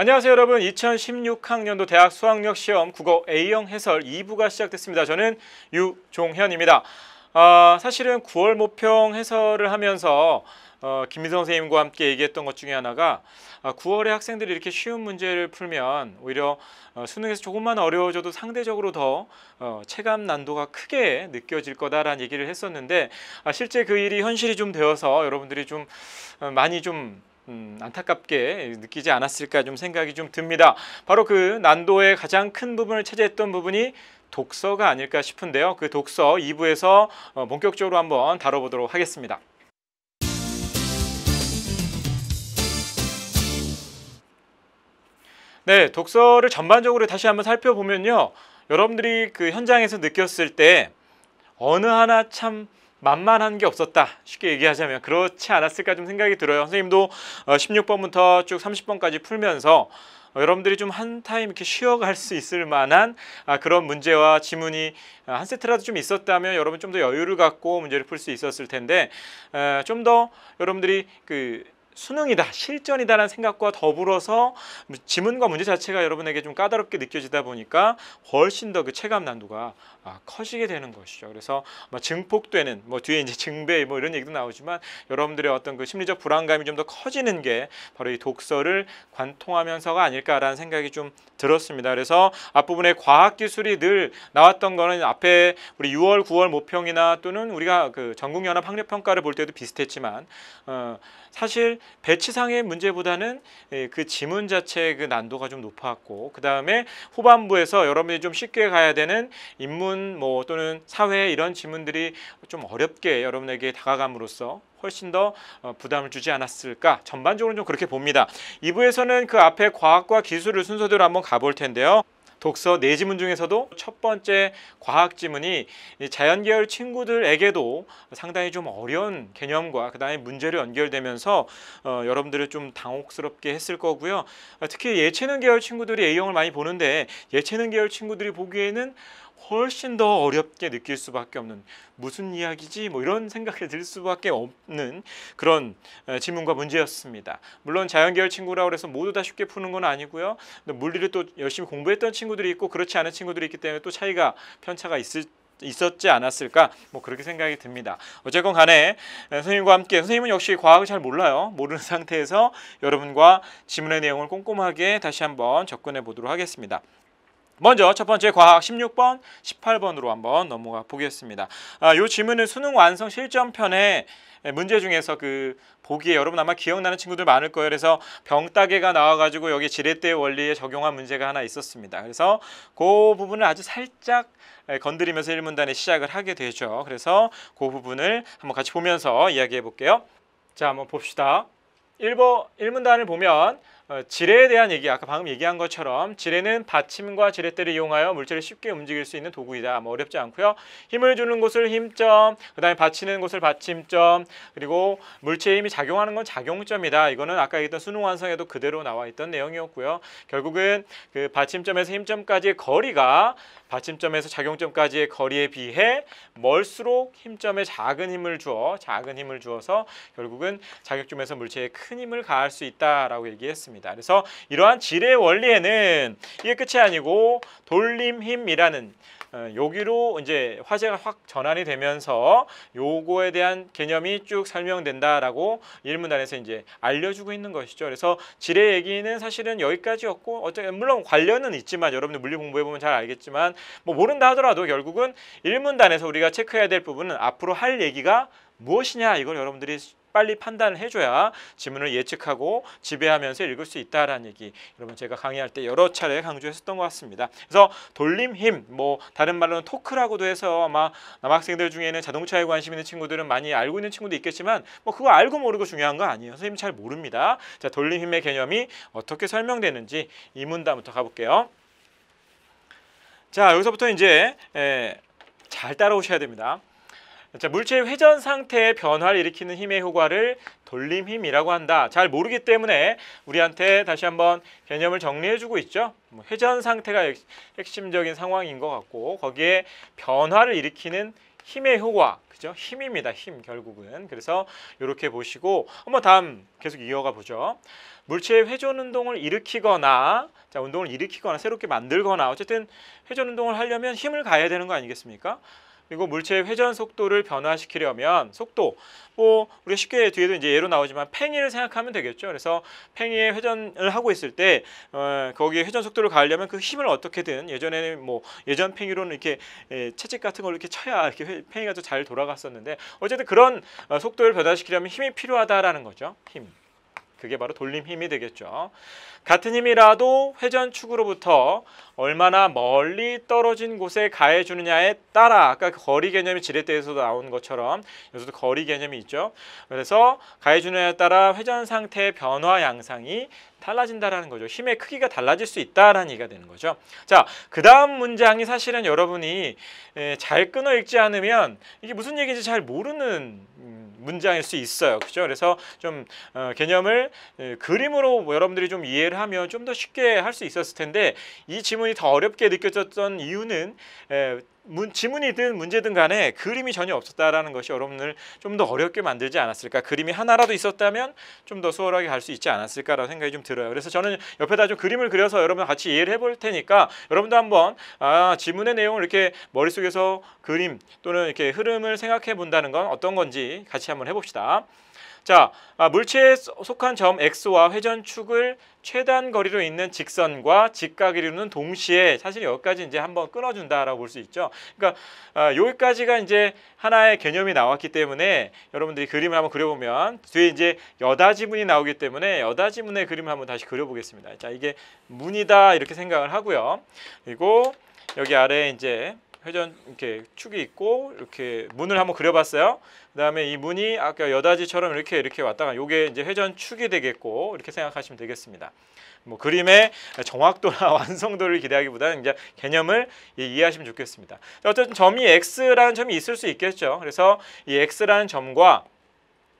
안녕하세요 여러분 2016학년도 대학 수학력 시험 국어 A형 해설 2부가 시작됐습니다 저는 유종현입니다 어, 사실은 9월 모평 해설을 하면서 어, 김민성 선생님과 함께 얘기했던 것 중에 하나가 아, 9월에 학생들이 이렇게 쉬운 문제를 풀면 오히려 어, 수능에서 조금만 어려워져도 상대적으로 더 어, 체감 난도가 크게 느껴질 거다라는 얘기를 했었는데 아, 실제 그 일이 현실이 좀 되어서 여러분들이 좀 어, 많이 좀 음, 안타깝게 느끼지 않았을까 좀 생각이 좀 듭니다. 바로 그 난도의 가장 큰 부분을 차지했던 부분이 독서가 아닐까 싶은데요. 그 독서 2부에서 어, 본격적으로 한번 다뤄보도록 하겠습니다. 네, 독서를 전반적으로 다시 한번 살펴보면요. 여러분들이 그 현장에서 느꼈을 때 어느 하나 참 만만한 게 없었다 쉽게 얘기하자면 그렇지 않았을까 좀 생각이 들어요 선생님도 16번부터 어, 쭉 30번까지 풀면서 어, 여러분들이 좀 한 타임 이렇게 쉬어갈 수 있을 만한 아, 그런 문제와 지문이 아, 한 세트라도 좀 있었다면 여러분 좀 더 여유를 갖고 문제를 풀 수 있었을 텐데 좀 더 여러분들이 그 수능이다, 실전이다라는 생각과 더불어서 지문과 문제 자체가 여러분에게 좀 까다롭게 느껴지다 보니까 훨씬 더 그 체감 난도가 아, 커지게 되는 것이죠. 그래서 뭐 증폭되는 뭐 뒤에 이제 증배 뭐 이런 얘기도 나오지만 여러분들의 어떤 그 심리적 불안감이 좀 더 커지는 게 바로 이 독서를 관통하면서가 아닐까라는 생각이 좀 들었습니다. 그래서 앞부분에 과학 기술이 늘 나왔던 거는 앞에 우리 6월, 9월 모평이나 또는 우리가 그 전국연합 학력평가를 볼 때도 비슷했지만 어, 사실 배치상의 문제보다는 예, 그 지문 자체의 그 난도가 좀 높았고 그 다음에 후반부에서 여러분이 좀 쉽게 가야 되는 인문 뭐 또는 사회 이런 지문들이 좀 어렵게 여러분에게 다가감으로써 훨씬 더 어, 부담을 주지 않았을까 전반적으로 좀 그렇게 봅니다. 2부에서는 그 앞에 과학과 기술을 순서대로 한번 가볼 텐데요. 독서 네 지문 중에서도 첫 번째 과학 지문이 자연계열 친구들에게도 상당히 좀 어려운 개념과 그다음에 문제로 연결되면서 어, 여러분들을 좀 당혹스럽게 했을 거고요. 어, 특히 예체능 계열 친구들이 A형을 많이 보는데 예체능 계열 친구들이 보기에는 훨씬 더 어렵게 느낄 수밖에 없는 무슨 이야기지 뭐 이런 생각이 들 수밖에 없는 그런 질문과 문제였습니다. 물론 자연계열 친구라고 해서 모두 다 쉽게 푸는 건 아니고요. 물리를 또 열심히 공부했던 친구들이 있고 그렇지 않은 친구들이 있기 때문에 또 차이가 편차가 있을 있었지 않았을까 뭐 그렇게 생각이 듭니다. 어쨌건 간에 선생님과 함께 선생님은 역시 과학을 잘 몰라요. 모르는 상태에서 여러분과 지문의 내용을 꼼꼼하게 다시 한번 접근해 보도록 하겠습니다. 먼저 첫 번째 과학 16번, 18번으로 한번 넘어가 보겠습니다. 아, 요 질문은 수능 완성 실전편에 문제 중에서 그 보기에 여러분 아마 기억나는 친구들 많을 거예요. 그래서 병따개가 나와가지고 여기 지렛대 원리에 적용한 문제가 하나 있었습니다. 그래서 그 부분을 아주 살짝 건드리면서 1문단에 시작을 하게 되죠. 그래서 그 부분을 한번 같이 보면서 이야기해 볼게요. 자, 한번 봅시다. 1번, 1문단을 보면 지뢰에 어, 대한 얘기 아까 방금 얘기한 것처럼 지뢰는 받침과 지렛대를 이용하여 물체를 쉽게 움직일 수 있는 도구이다. 뭐 어렵지 않고요. 힘을 주는 곳을 힘점, 그다음에 받치는 곳을 받침점, 그리고 물체의 힘이 작용하는 건 작용점이다. 이거는 아까 얘기했던 수능 완성에도 그대로 나와 있던 내용이었고요. 결국은 그 받침점에서 힘점까지의 거리가 받침점에서 작용점까지의 거리에 비해 멀수록 힘점에 작은 힘을 주어 작은 힘을 주어서 결국은 자격점에서 물체에 큰 힘을 가할 수 있다라고 얘기했습니다. 됩니다. 그래서 이러한 질의 원리에는 이게 끝이 아니고 돌림 힘이라는 여기로 어, 이제 화제가 확 전환이 되면서 요거에 대한 개념이 쭉 설명된다라고 일문단에서 이제 알려주고 있는 것이죠. 그래서 지뢰 얘기는 사실은 여기까지였고 어쨌든 물론 관련은 있지만 여러분들 물리 공부해 보면 잘 알겠지만 뭐 모른다 하더라도 결국은 일문단에서 우리가 체크해야 될 부분은 앞으로 할 얘기가 무엇이냐 이걸 여러분들이 빨리 판단을 해줘야 지문을 예측하고 지배하면서 읽을 수 있다라는 얘기 여러분 제가 강의할 때 여러 차례 강조했었던 것 같습니다. 그래서 돌림 힘, 뭐 다른 말로는 토크라고도 해서 아마 남학생들 중에는 자동차에 관심 있는 친구들은 많이 알고 있는 친구도 있겠지만 뭐 그거 알고 모르고 중요한 거 아니에요. 선생님 잘 모릅니다. 자 돌림 힘의 개념이 어떻게 설명되는지 이 문단부터 가볼게요. 자 여기서부터 이제 에, 잘 따라오셔야 됩니다. 자, 물질 회전 상태의 변화를 일으키는 힘의 효과를 돌림 힘이라고 한다. 잘 모르기 때문에 우리한테 다시 한번 개념을 정리해주고 있죠. 뭐 회전 상태가 핵심적인 상황인 것 같고 거기에 변화를 일으키는 힘의 효과, 그죠? 힘입니다. 힘 결국은. 그래서 이렇게 보시고 한번 다음 계속 이어가 보죠. 물체의 회전 운동을 일으키거나 자 운동을 일으키거나 새롭게 만들거나 어쨌든 회전 운동을 하려면 힘을 가야 되는 거 아니겠습니까? 그리고 물체의 회전 속도를 변화시키려면 속도 뭐 우리가 쉽게 뒤에도 이제 예로 나오지만 팽이를 생각하면 되겠죠. 그래서 팽이의 회전을 하고 있을 때 어, 거기에 회전 속도를 가하려면 그 힘을 어떻게든 예전에는 뭐 예전 팽이로는 이렇게 에, 예, 채찍 같은 걸 이렇게 쳐야 이렇게 회, 팽이가 더 잘 돌아갔었는데 어쨌든 그런 어, 속도를 변화시키려면 힘이 필요하다라는 거죠. 힘. 그게 바로 돌림 힘이 되겠죠. 같은 힘이라도 회전축으로부터 얼마나 멀리 떨어진 곳에 가해주느냐에 따라 아까 그 거리 개념이 지렛대에서도 나온 것처럼 여기서도 거리 개념이 있죠. 그래서 가해주느냐에 따라 회전 상태의 변화 양상이 달라진다라는 거죠. 힘의 크기가 달라질 수 있다라는 얘기가 되는 거죠. 자, 그 다음 문장이 사실은 여러분이 잘 끊어 읽지 않으면 이게 무슨 얘기인지 잘 모르는 음, 문장일 수 있어요. 그죠? 그래서 좀 어, 개념을 에, 예, 그림으로 뭐 여러분들이 좀 이해를 하면 좀 더 쉽게 할 수 있었을 텐데 이 지문이 더 어렵게 느껴졌던 이유는 에, 예, 문, 지문이든 문제든 간에 그림이 전혀 없었다라는 것이 여러분을 좀 더 어렵게 만들지 않았을까 그림이 하나라도 있었다면 좀 더 수월하게 갈 수 있지 않았을까라는 생각이 좀 들어요 그래서 저는 옆에다 좀 그림을 그려서 여러분 같이 이해를 해볼 테니까 여러분도 한번 아 지문의 내용을 이렇게 머릿속에서 그림 또는 이렇게 흐름을 생각해 본다는 건 어떤 건지 같이 한번 해봅시다 자, 아, 물체에 속한 점 x와 회전축을 최단 거리로 있는 직선과 직각을 이루는 동시에 사실 여기까지 이제 한번 끊어준다라고 볼 수 있죠. 그러니까 아, 여기까지가 이제 하나의 개념이 나왔기 때문에 여러분들이 그림을 한번 그려보면 뒤에 이제 여다지문이 나오기 때문에 여다지문의 그림을 한번 다시 그려보겠습니다. 자, 이게 문이다 이렇게 생각을 하고요. 그리고 여기 아래에 이제 회전 이렇게 축이 있고 이렇게 문을 한번 그려봤어요. 그다음에 이 문이 아까 여다지처럼 이렇게 이렇게 왔다가 요게 이제 회전 축이 되겠고 이렇게 생각하시면 되겠습니다. 뭐 그림의 정확도나 완성도를 기대하기보다는 이제 개념을 이해하시면 좋겠습니다. 어쨌든 점이 x라는 점이 있을 수 있겠죠. 그래서 이 x라는 점과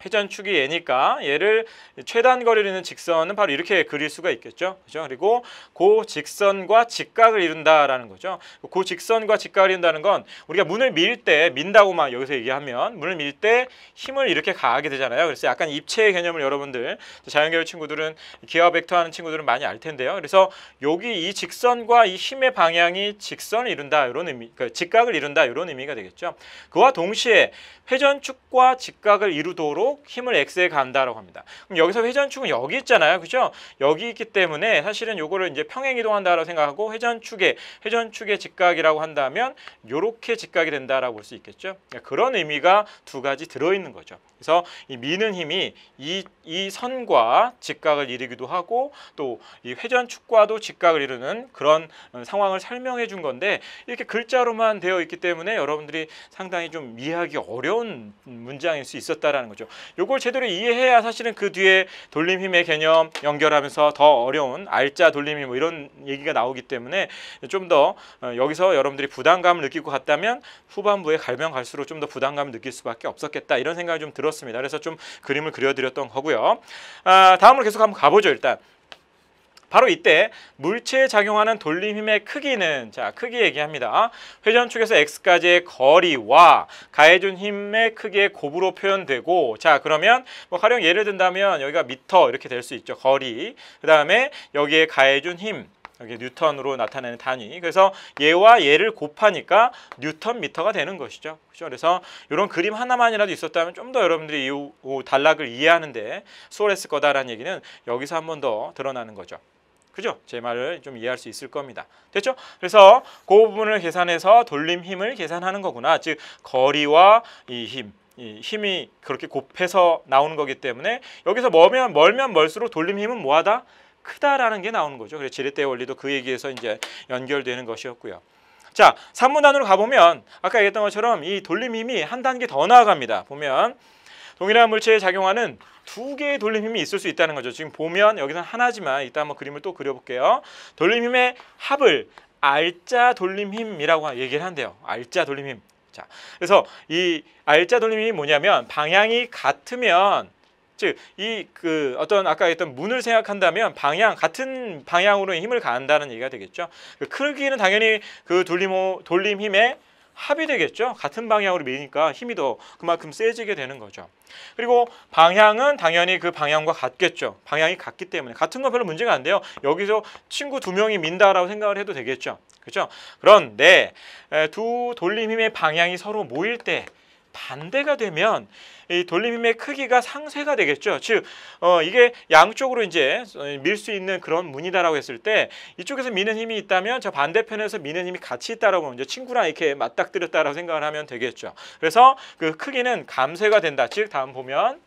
회전축이 얘니까 얘를 최단 거리를 이는 직선은 바로 이렇게 그릴 수가 있겠죠. 그죠? 렇 그리고 그 직선과 직각을 이룬다라는 거죠. 그 직선과 직각을 이룬다는 건 우리가 문을 밀 때민다고막 여기서 얘기하면 문을 밀 때 힘을 이렇게 가하게 되잖아요. 그래서 약간 입체의 개념을 여러분들 자연계열 친구들은 기하 벡터 하는 친구들은 많이 알 텐데요. 그래서 여기 이 직선과 이 힘의 방향이 직선을 이룬다 이런 의미, 그니까 직각을 이룬다 이런 의미가 되겠죠. 그와 동시에 회전축과 직각을 이루도록 힘을 X에 간다라고 합니다. 그럼 여기서 회전축은 여기 있잖아요. 그죠? 렇 여기 있기 때문에 사실은 요거를 이제 평행 이동한다라고 생각하고 회전축의 회전축의 직각이라고 한다면 요렇게 직각이 된다라고 볼 수 있겠죠. 그러니까 그런 의미가 두 가지 들어 있는 거죠. 그래서 이 미는 힘이 이, 이 선과 직각을 이루기도 하고 또 이 회전축과도 직각을 이루는 그런 상황을 설명해 준 건데 이렇게 글자로만 되어 있기 때문에 여러분들이 상당히 좀 이해하기 어려운 문장일 수 있었다라는 거죠. 요걸 제대로 이해해야 사실은 그 뒤에 돌림 힘의 개념 연결하면서 더 어려운 알짜 돌림 힘뭐 이런 얘기가 나오기 때문에 좀더 어, 여기서 여러분들이 부담감을 느끼고 갔다면 후반부에 갈면 갈수록 좀 더 부담감을 느낄 수밖에 없었겠다 이런 생각이 좀 들었습니다. 그래서 좀 그림을 그려드렸던 거고요. 아, 다음으로 계속 한번 가보죠 일단. 바로 이때 물체에 작용하는 돌림 힘의 크기는 자 크기 얘기합니다. 회전축에서 x까지의 거리와 가해준 힘의 크기의 곱으로 표현되고 자 그러면 뭐 가령 예를 든다면 여기가 미터 이렇게 될 수 있죠. 거리 그 다음에 여기에 가해준 힘 여기 뉴턴으로 나타내는 단위. 그래서 얘와 얘를 곱하니까 뉴턴 미터가 되는 것이죠. 그렇죠? 그래서 이런 그림 하나만이라도 있었다면 좀 더 여러분들이 이 단락을 이해하는데 수월했을 거다라는 얘기는 여기서 한 번 더 드러나는 거죠. 그죠? 제 말을 좀 이해할 수 있을 겁니다. 됐죠? 그래서 그 부분을 계산해서 돌림 힘을 계산하는 거구나. 즉 거리와 이 힘, 이 힘이 그렇게 곱해서 나오는 거기 때문에 여기서 멀면 멀면 멀수록 돌림 힘은 뭐하다? 크다라는 게 나오는 거죠. 그래서 지렛대 원리도 그 얘기에서 이제 연결되는 것이었고요. 자, 산문단으로 가보면 아까 얘기했던 것처럼 이 돌림 힘이 한 단계 더 나아갑니다. 보면 동일한 물체에 작용하는 두 개의 돌림 힘이 있을 수 있다는 거죠. 지금 보면 여기는 하나지만 이따 한번 그림을 또 그려볼게요. 돌림 힘의 합을 알짜 돌림 힘이라고 얘기를 한대요. 알짜 돌림 힘. 자, 그래서 이 알짜 돌림 힘이 뭐냐면 방향이 같으면 즉 이 그 어떤 아까 했던 문을 생각한다면 방향 같은 방향으로 힘을 가한다는 얘기가 되겠죠. 그 크기는 당연히 그 돌림 돌림 힘의 합의되겠죠 같은 방향으로 밀니까 힘이 더 그만큼 세지게 되는 거죠. 그리고 방향은 당연히 그 방향과 같겠죠. 방향이 같기 때문에 같은 건 별로 문제가 안 돼요. 여기서 친구 두 명이 민다라고 생각을 해도 되겠죠. 그렇죠? 그런데 두 돌림 힘의 방향이 서로 모일 때 반대가 되면 이돌림의 크기가 상쇄가 되겠죠. 즉, 어, 이게 양쪽으로 이제 밀 수 있는 그런 문이다라고 했을 때 이쪽에서 미는 힘이 있다면 저 반대편에서 미는 힘이 같이 있다라고 하면 이제 친구랑 이렇게 맞닥뜨렸다라고 생각을 하면 되겠죠. 그래서 그 크기는 감쇄가 된다. 즉, 다음 보면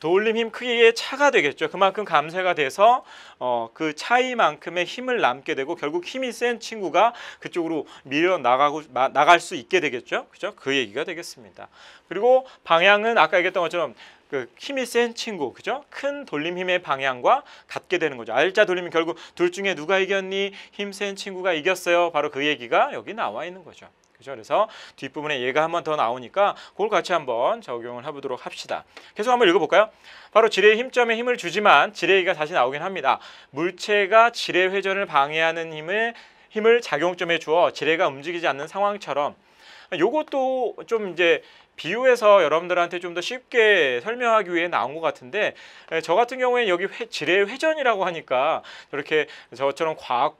돌림 힘 크기의 차가 되겠죠. 그만큼 감쇄가 돼서 어, 그 차이만큼의 힘을 남게 되고 결국 힘이 센 친구가 그쪽으로 밀어 나가고 마, 나갈 수 있게 되겠죠. 그죠? 그 얘기가 되겠습니다. 그리고 방향은 아까 얘기했던 것처럼 그 힘이 센 친구, 그죠? 큰 돌림 힘의 방향과 같게 되는 거죠. 알짜 돌림은 결국 둘 중에 누가 이겼니? 힘 센 친구가 이겼어요. 바로 그 얘기가 여기 나와 있는 거죠. 그죠? 그래서 뒷부분에 얘가 한번 더 나오니까 그걸 같이 한번 적용을 해보도록 합시다. 계속 한번 읽어볼까요? 바로 지뢰의 힘점에 힘을 주지만 지뢰기가 다시 나오긴 합니다. 물체가 지뢰 회전을 방해하는 힘을 힘을 작용점에 주어 지뢰가 움직이지 않는 상황처럼 요것도 좀 이제 비유해서 여러분들한테 좀 더 쉽게 설명하기 위해 나온 것 같은데 저 같은 경우에 여기 지뢰 회전이라고 하니까 이렇게 저처럼 과학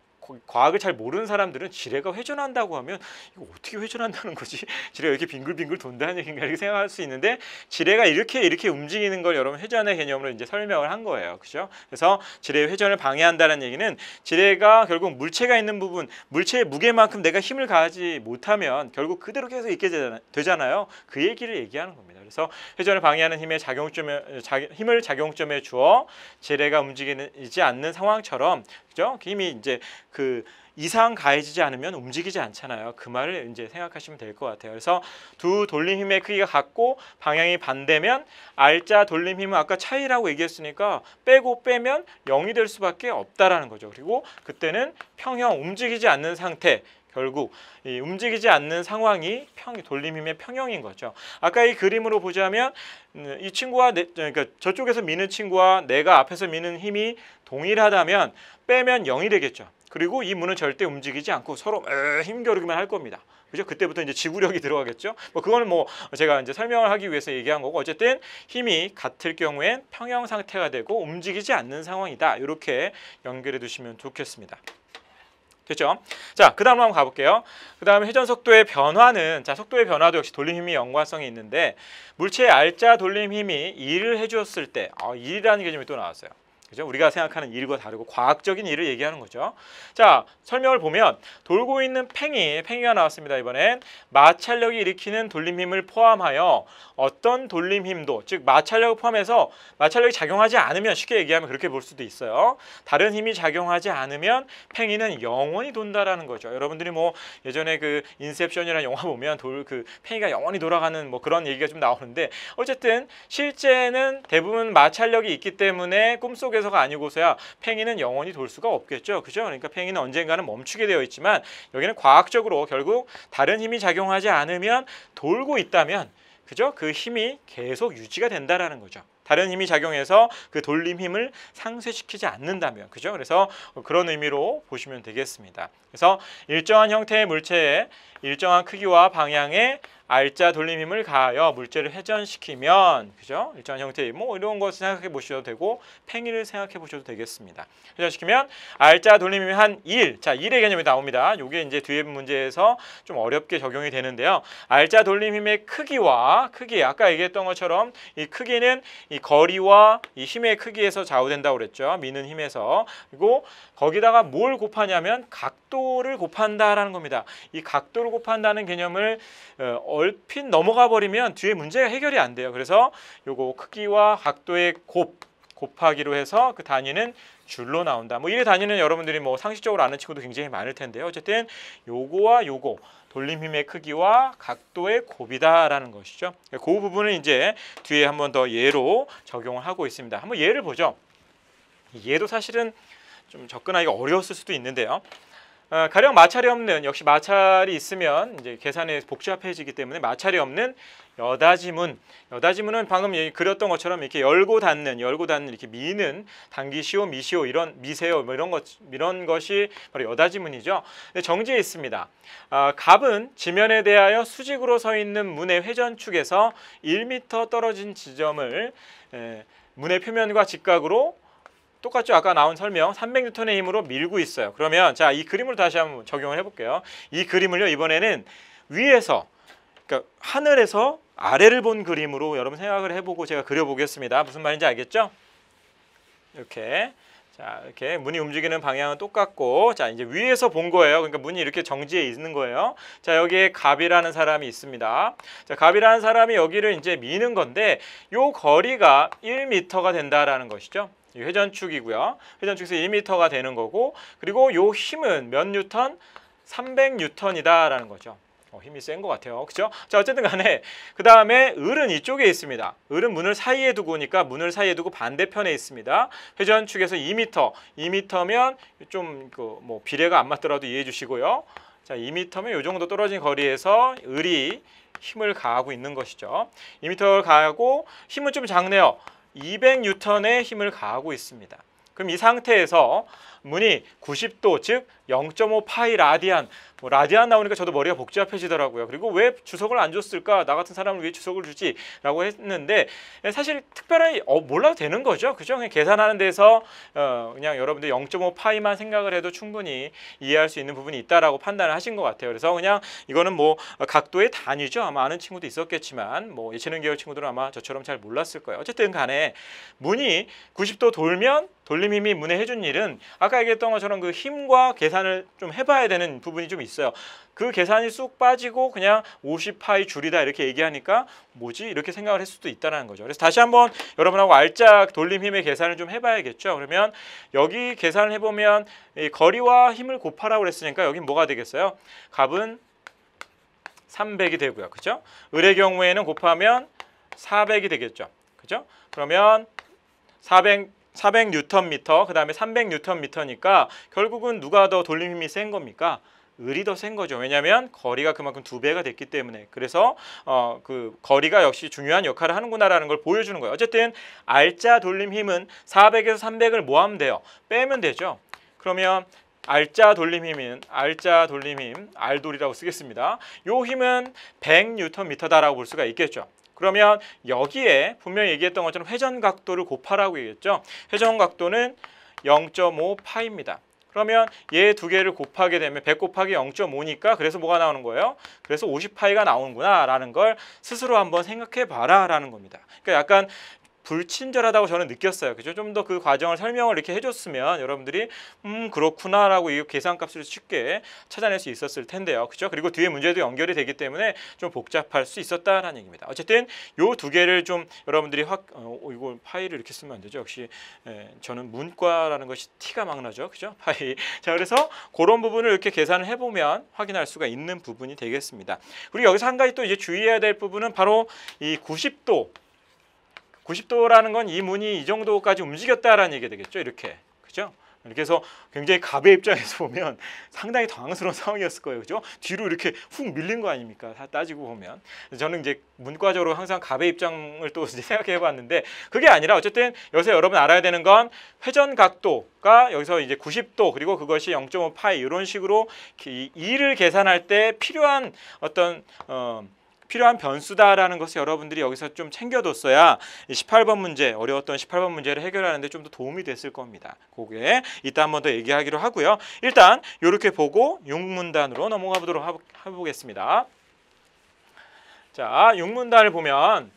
과학을 잘 모르는 사람들은 지뢰가 회전한다고 하면 이거 어떻게 회전한다는 거지? 지뢰가 이렇게 빙글빙글 돈다는 얘기인가 이렇게 생각할 수 있는데 지뢰가 이렇게 이렇게 움직이는 걸 여러분 회전의 개념으로 이제 설명을 한 거예요. 그죠? 렇 그래서 지뢰의 회전을 방해한다는 얘기는 지뢰가 결국 물체가 있는 부분, 물체의 무게만큼 내가 힘을 가하지 못하면 결국 그대로 계속 있게 되잖아요. 그 얘기를 얘기하는 겁니다. 그래서 회전을 방해하는 힘의 작용점에 자, 힘을 작용점에 주어 지뢰가 움직이지 않는 상황처럼 그죠? 이미 이제 그 이상 가해지지 않으면 움직이지 않잖아요. 그 말을 이제 생각하시면 될 것 같아요. 그래서 두 돌림 힘의 크기가 같고 방향이 반대면 알자 돌림 힘은 아까 차이라고 얘기했으니까 빼고 빼면 0이 될 수밖에 없다라는 거죠. 그리고 그때는 평형 움직이지 않는 상태 결국 이 움직이지 않는 상황이 평, 돌림 힘의 평형인 거죠. 아까 이 그림으로 보자면 음, 이 친구와 내, 그러니까 저쪽에서 미는 친구와 내가 앞에서 미는 힘이 동일하다면 빼면 0이 되겠죠. 그리고 이 문은 절대 움직이지 않고 서로 힘겨루기만 할 겁니다. 그죠? 그때부터 이제 지구력이 들어가겠죠. 뭐 그거는 뭐 제가 이제 설명을 하기 위해서 얘기한 거고 어쨌든 힘이 같을 경우엔 평형 상태가 되고 움직이지 않는 상황이다. 이렇게 연결해 두시면 좋겠습니다. 됐죠? 자, 그 다음으로 한번 가볼게요. 그 다음에 회전 속도의 변화는 자 속도의 변화도 역시 돌림 힘이 연관성이 있는데 물체의 알짜 돌림 힘이 일을 해주었을 때 어, 일이라는 개념이 또 나왔어요. 그죠? 우리가 생각하는 일과 다르고 과학적인 일을 얘기하는 거죠. 자, 설명을 보면 돌고 있는 팽이, 팽이가 나왔습니다. 이번엔 마찰력이 일으키는 돌림 힘을 포함하여 어떤 돌림 힘도, 즉 마찰력을 포함해서 마찰력이 작용하지 않으면 쉽게 얘기하면 그렇게 볼 수도 있어요. 다른 힘이 작용하지 않으면 팽이는 영원히 돈다라는 거죠. 여러분들이 뭐 예전에 그 인셉션이라는 영화 보면 돌 그 팽이가 영원히 돌아가는 뭐 그런 얘기가 좀 나오는데 어쨌든 실제는 대부분 마찰력이 있기 때문에 꿈속에 속에서가 아니고서야 팽이는 영원히 돌 수가 없겠죠. 그죠? 그러니까 팽이는 언젠가는 멈추게 되어 있지만 여기는 과학적으로 결국 다른 힘이 작용하지 않으면 돌고 있다면 그죠? 그 힘이 계속 유지가 된다라는 거죠. 다른 힘이 작용해서 그 돌림 힘을 상쇄시키지 않는다면 그죠? 그래서 그런 의미로 보시면 되겠습니다. 그래서 일정한 형태의 물체에 일정한 크기와 방향의 알자 돌림 힘을 가하여 물질을 회전시키면 그죠? 일정한 형태의 뭐 이런 것을 생각해 보셔도 되고 팽이를 생각해 보셔도 되겠습니다. 회전시키면 알자 돌림 힘이 한 1. 자, 1의 개념이 나옵니다. 이게 이제 뒤에 문제에서 좀 어렵게 적용이 되는데요. 알자 돌림 힘의 크기와 크기 아까 얘기했던 것처럼 이 크기는 이 거리와 이 힘의 크기에서 좌우된다고 그랬죠. 미는 힘에서. 그리고 거기다가 뭘 곱하냐면 각도를 곱한다라는 겁니다. 이 각도를 곱한다는 개념을 어, 얼핏 넘어가 버리면 뒤에 문제가 해결이 안 돼요. 그래서 요거 크기와 각도의 곱 곱하기로 해서 그 단위는 줄로 나온다. 뭐 이래 단위는 여러분들이 뭐 상식적으로 아는 친구도 굉장히 많을 텐데요. 어쨌든 요거와 요거 돌림 힘의 크기와 각도의 곱이다라는 것이죠. 그러니까 그 부분은 이제 뒤에 한 번 더 예로 적용을 하고 있습니다. 한 번 예를 보죠. 예도 사실은 좀 접근하기가 어려웠을 수도 있는데요. 어, 가령 마찰이 없는 역시 마찰이 있으면 이제 계산에 복잡해지기 때문에 마찰이 없는 여다지문 여다지문은 방금 그렸던 것처럼 이렇게 열고 닫는 열고 닫는 이렇게 미는 단기시오 미시오 이런 미세요 뭐 이런 것 이런 것이 바로 여다지문이죠 정지에 있습니다 아, 갑은 지면에 대하여 수직으로 서 있는 문의 회전축에서 1미터 떨어진 지점을 에, 문의 표면과 직각으로 똑같죠. 아까 나온 설명 300N의 힘으로 밀고 있어요. 그러면 자 이 그림을 다시 한번 적용을 해볼게요. 이 그림을요 이번에는 위에서 그러니까 하늘에서 아래를 본 그림으로 여러분 생각을 해보고 제가 그려보겠습니다. 무슨 말인지 알겠죠? 이렇게 자 이렇게 문이 움직이는 방향은 똑같고 자 이제 위에서 본 거예요 그러니까 문이 이렇게 정지해 있는 거예요 자 여기에 갑이라는 사람이 있습니다 자 갑이라는 사람이 여기를 이제 미는 건데 요 거리가 1미터가 된다라는 것이죠 회전축이고요. 회전축에서 1m가 되는 거고 그리고 요 힘은 몇 뉴턴? 300뉴턴이다라는 거죠. 어, 힘이 센 것 같아요. 그죠? 자, 어쨌든 간에 그 다음에 을은 이쪽에 있습니다. 을은 문을 사이에 두고니까 오 문을 사이에 두고 반대편에 있습니다. 회전축에서 2m, 2m면 좀 그 뭐 비례가 안 맞더라도 이해해 주시고요. 자, 2m면 이 정도 떨어진 거리에서 을이 힘을 가하고 있는 것이죠. 2m를 가하고 힘은 좀 작네요. 200 뉴턴의 힘을 가하고 있습니다. 그럼 이 상태에서 문이 90도 즉 0.5파이 라디안 뭐 라디안 나오니까 저도 머리가 복잡해지더라고요. 그리고 왜 주석을 안 줬을까? 나 같은 사람을 위해 주석을 주지라고 했는데 사실 특별히 어, 몰라도 되는 거죠. 그죠? 그 계산하는 데서 어, 그냥 여러분들 0.5파이만 생각을 해도 충분히 이해할 수 있는 부분이 있다라고 판단을 하신 것 같아요. 그래서 그냥 이거는 뭐 각도의 단위죠. 아마 아는 친구도 있었겠지만 뭐 예체능 계열 친구들은 아마 저처럼 잘 몰랐을 거예요. 어쨌든 간에 문이 90도 돌면 돌림힘이 문에 해준 일은 아까 아까 얘기했던 것처럼 그 힘과 계산을 좀 해봐야 되는 부분이 좀 있어요. 그 계산이 쑥 빠지고 그냥 5 0파이 줄이다 이렇게 얘기하니까 뭐지? 이렇게 생각을 했을 수도 있다는 거죠. 그래서 다시 한번 여러분하고 알짜 돌림 힘의 계산을 좀 해봐야겠죠. 그러면 여기 계산을 해보면 이 거리와 힘을 곱하라고 그랬으니까 여기 뭐가 되겠어요? 값은 300이 되고요. 그죠? 을의 경우에는 곱하면 400이 되겠죠. 그죠? 그러면 400 400 뉴턴미터, 그 다음에 300 뉴턴미터니까 결국은 누가 더 돌림 힘이 센 겁니까? 을이 더 센 거죠. 왜냐하면 거리가 그만큼 두 배가 됐기 때문에 그래서 어 그 거리가 역시 중요한 역할을 하는구나라는 걸 보여주는 거예요. 어쨌든 알짜 돌림 힘은 400에서 300을 모하면 돼요. 빼면 되죠. 그러면 알짜 돌림 힘은 알짜 돌림 힘 알돌이라고 쓰겠습니다. 요 힘은 100 뉴턴 미터다라고 볼 수가 있겠죠. 그러면 여기에 분명히 얘기했던 것처럼 회전 각도를 곱하라고 얘기했죠. 회전 각도는 0.5파입니다. 그러면 얘 두 개를 곱하게 되면 100 곱하기 0.5니까 그래서 뭐가 나오는 거예요? 그래서 50파이가 나오는구나 라는 걸 스스로 한번 생각해 봐라 라는 겁니다. 그러니까 약간 불친절하다고 저는 느꼈어요. 그죠? 좀 더 그 과정을 설명을 이렇게 해줬으면 여러분들이 음 그렇구나라고 이 계산값을 쉽게 찾아낼 수 있었을 텐데요. 그죠? 그리고 뒤에 문제도 연결이 되기 때문에 좀 복잡할 수 있었다라는 얘기입니다. 어쨌든 요 두 개를 좀 여러분들이 확 어, 어 이걸 파일을 이렇게 쓰면 안 되죠. 역시 에, 예, 저는 문과라는 것이 티가 막 나죠. 그죠? 파일. 자 그래서 그런 부분을 이렇게 계산을 해보면 확인할 수가 있는 부분이 되겠습니다. 그리고 여기서 한 가지 또 이제 주의해야 될 부분은 바로 이 90도 90도라는 건 이 문이 이 정도까지 움직였다라는 얘기 되겠죠. 이렇게. 그죠? 이렇게 해서 굉장히 갑의 입장에서 보면 상당히 당황스러운 상황이었을 거예요. 그죠? 뒤로 이렇게 훅 밀린 거 아닙니까? 다 따지고 보면. 저는 이제 문과적으로 항상 갑의 입장을 또 생각해 봤는데 그게 아니라 어쨌든 여기서 여러분 알아야 되는 건 회전 각도가 여기서 이제 90도 그리고 그것이 0.5파이 이런 식으로 이를 계산할 때 필요한 어떤 어 필요한 변수다라는 것을 여러분들이 여기서 좀 챙겨뒀어야 18번 문제 어려웠던 18번 문제를 해결하는데 좀 더 도움이 됐을 겁니다. 그게 이따 한 번 더 얘기하기로 하고요. 일단 이렇게 보고 6문단으로 넘어가 보도록 하보겠습니다 자, 6문단을 보면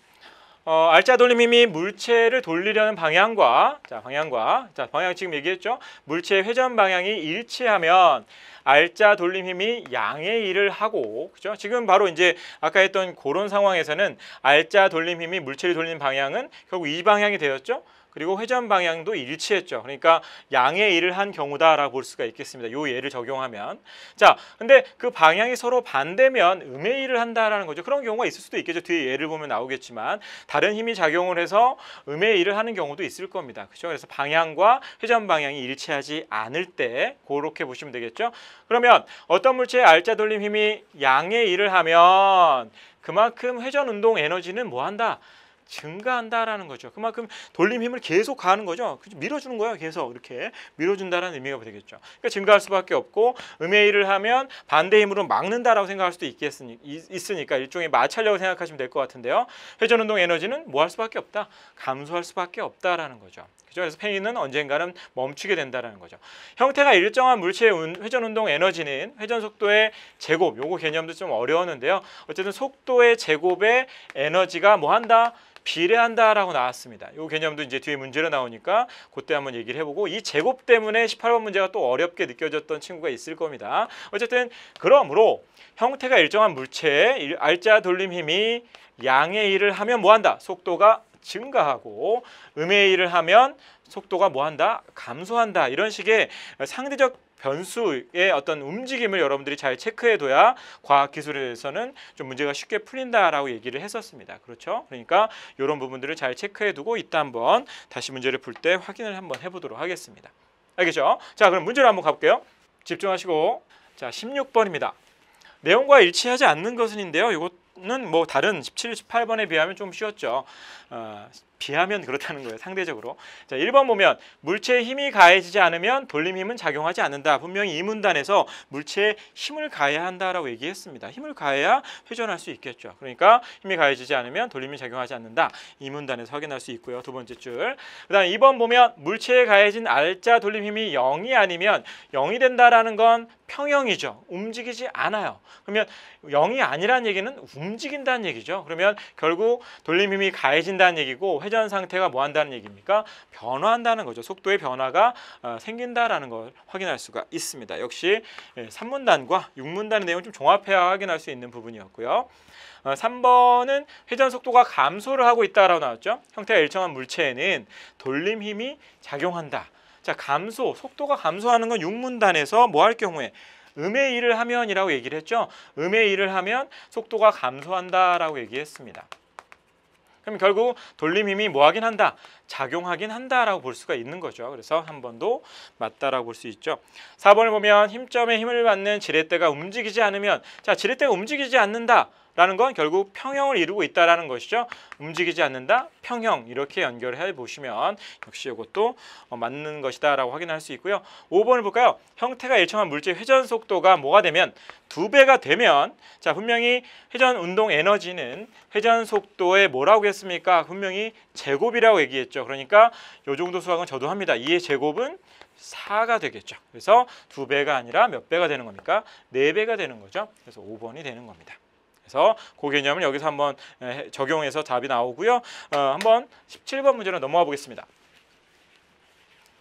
어, 알짜 돌림 힘이 물체를 돌리려는 방향과 자 방향과 자 방향 지금 얘기했죠 물체의 회전 방향이 일치하면 알짜 돌림 힘이 양의 일을 하고 그죠 지금 바로 이제 아까 했던 그런 상황에서는 알짜 돌림 힘이 물체를 돌리는 방향은 결국 이 방향이 되었죠 그리고 회전 방향도 일치했죠. 그러니까 양의 일을 한 경우다라고 볼 수가 있겠습니다. 요 예를 적용하면. 자, 근데 그 방향이 서로 반대면 음의 일을 한다라는 거죠. 그런 경우가 있을 수도 있겠죠. 뒤에 예를 보면 나오겠지만 다른 힘이 작용을 해서 음의 일을 하는 경우도 있을 겁니다. 그죠? 렇 그래서 방향과 회전 방향이 일치하지 않을 때 그렇게 보시면 되겠죠. 그러면 어떤 물체의 알짜 돌림 힘이 양의 일을 하면 그만큼 회전 운동 에너지는 뭐 한다? 증가한다라는 거죠. 그만큼 돌림 힘을 계속 가는 거죠. 밀어주는 거예요. 계속 이렇게 밀어준다라는 의미가 되겠죠. 그러니까 증가할 수밖에 없고 음해일을 하면 반대 힘으로 막는다라고 생각할 수도 있겠으니, 있으니까 일종의 마찰이라고 생각하시면 될 것 같은데요. 회전운동 에너지는 뭐 할 수밖에 없다. 감소할 수밖에 없다라는 거죠. 그죠? 그래서 페인은 언젠가는 멈추게 된다는 거죠. 형태가 일정한 물체의 회전 운동 에너지는 회전 속도의 제곱, 요거 개념도 좀 어려웠는데요. 어쨌든 속도의 제곱의 에너지가 뭐 한다? 비례한다라고 나왔습니다. 이 개념도 이제 뒤에 문제로 나오니까 그때 한번 얘기를 해보고 이 제곱 때문에 18번 문제가 또 어렵게 느껴졌던 친구가 있을 겁니다. 어쨌든 그러므로 형태가 일정한 물체의 알짜 돌림 힘이 양의 일을 하면 뭐한다? 속도가 증가하고 음의 일을 하면 속도가 뭐한다? 감소한다. 이런 식의 상대적 변수의 어떤 움직임을 여러분들이 잘 체크해둬야 과학기술에서는 좀 문제가 쉽게 풀린다라고 얘기를 했었습니다. 그렇죠? 그러니까 이런 부분들을 잘 체크해두고 이따 한번 다시 문제를 풀 때 확인을 한번 해보도록 하겠습니다. 알겠죠? 자, 그럼 문제를 한번 가볼게요. 집중하시고 자, 16번입니다. 내용과 일치하지 않는 것은인데요. 이것 는뭐 다른 17, 18번에 비하면 좀 쉬웠죠. 어, 비하면 그렇다는 거예요. 상대적으로. 자, 1번 보면 물체에 힘이 가해지지 않으면 돌림 힘은 작용하지 않는다. 분명히 이 문단에서 물체에 힘을 가해야 한다라고 얘기했습니다. 힘을 가해야 회전할 수 있겠죠. 그러니까 힘이 가해지지 않으면 돌림이 작용하지 않는다. 이 문단에서 확인할 수 있고요. 두 번째 줄. 그다음 2번 보면 물체에 가해진 알짜 돌림 힘이 0이 아니면 0이 된다라는 건 평형이죠. 움직이지 않아요. 그러면 0이 아니라는 얘기는 움직인다는 얘기죠. 그러면 결국 돌림 힘이 가해진다는 얘기고 회전 상태가 뭐 한다는 얘기입니까? 변화한다는 거죠. 속도의 변화가 어, 생긴다라는 걸 확인할 수가 있습니다. 역시 3문단과 예, 6문단의 내용을 좀 종합해야 확인할 수 있는 부분이었고요. 3번은 어, 회전 속도가 감소를 하고 있다라고 나왔죠. 형태가 일정한 물체에는 돌림 힘이 작용한다. 자, 감소, 속도가 감소하는 건 6문단에서 뭐 할 경우에 음의 일을 하면이라고 얘기를 했죠. 음의 일을 하면 속도가 감소한다라고 얘기했습니다. 그럼 결국 돌림 힘이 뭐 하긴 한다? 작용하긴 한다라고 볼 수가 있는 거죠. 그래서 한번도 맞다라고 볼 수 있죠. 4번을 보면 힘점에 힘을 받는 지렛대가 움직이지 않으면 자, 지렛대가 움직이지 않는다. 라는 건 결국 평형을 이루고 있다라는 것이죠. 움직이지 않는다, 평형 이렇게 연결해 보시면 역시 이것도 어, 맞는 것이다라고 확인할 수 있고요. 5번을 볼까요? 형태가 일정한 물질 회전 속도가 뭐가 되면 두 배가 되면 자 분명히 회전 운동 에너지는 회전 속도에 뭐라고 했습니까? 분명히 제곱이라고 얘기했죠. 그러니까 요 정도 수학은 저도 합니다. 2의 제곱은 4가 되겠죠. 그래서 두 배가 아니라 몇 배가 되는 겁니까? 네 배가 되는 거죠. 그래서 5번이 되는 겁니다. 그래서 그 개념을 여기서 한번 적용해서 답이 나오고요. 어, 한번 17번 문제로 넘어가 보겠습니다.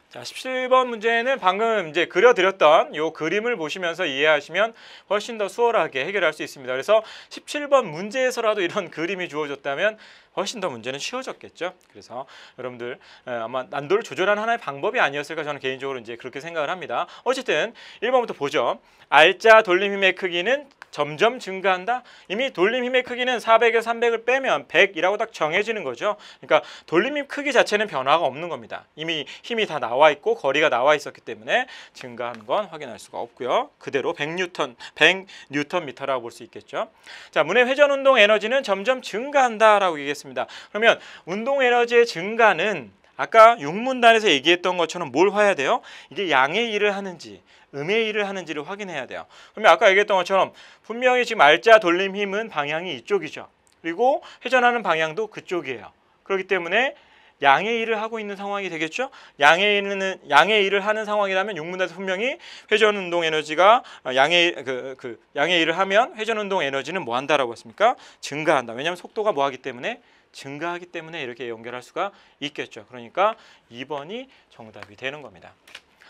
자, 17번 문제는 방금 이제 그려드렸던 요 그림을 보시면서 이해하시면 훨씬 더 수월하게 해결할 수 있습니다. 그래서 17번 문제에서라도 이런 그림이 주어졌다면 훨씬 더 문제는 쉬워졌겠죠. 그래서 여러분들 아마 난도를 조절하는 하나의 방법이 아니었을까 저는 개인적으로 이제 그렇게 생각을 합니다. 어쨌든 1번부터 보죠. 알짜 돌림 힘의 크기는 점점 증가한다? 이미 돌림 힘의 크기는 400에서 300을 빼면 100이라고 딱 정해지는 거죠. 그러니까 돌림 힘 크기 자체는 변화가 없는 겁니다. 이미 힘이 다 나와 있고 거리가 나와 있었기 때문에 증가한 건 확인할 수가 없고요. 그대로 100뉴턴, 100뉴턴미터라고 볼 수 있겠죠. 자, 문의 회전 운동 에너지는 점점 증가한다라고 얘기했습니다. 그러면 운동 에너지의 증가는 아까 육문단에서 얘기했던 것처럼 뭘 봐야 돼요? 이게 양의 일을 하는지 음의 일을 하는지를 확인해야 돼요. 그러면 아까 얘기했던 것처럼 분명히 지금 알자 돌림 힘은 방향이 이쪽이죠. 그리고 회전하는 방향도 그쪽이에요. 그렇기 때문에 양의 일을 하고 있는 상황이 되겠죠. 양의 일은 양의 일을 하는 상황이라면 육문단에서 분명히 회전 운동 에너지가 어, 양의 그그 그, 양의 일을 하면 회전 운동 에너지는 뭐 한다라고 했습니까? 증가한다. 왜냐하면 속도가 뭐하기 때문에 증가하기 때문에 이렇게 연결할 수가 있겠죠. 그러니까 2번이 정답이 되는 겁니다.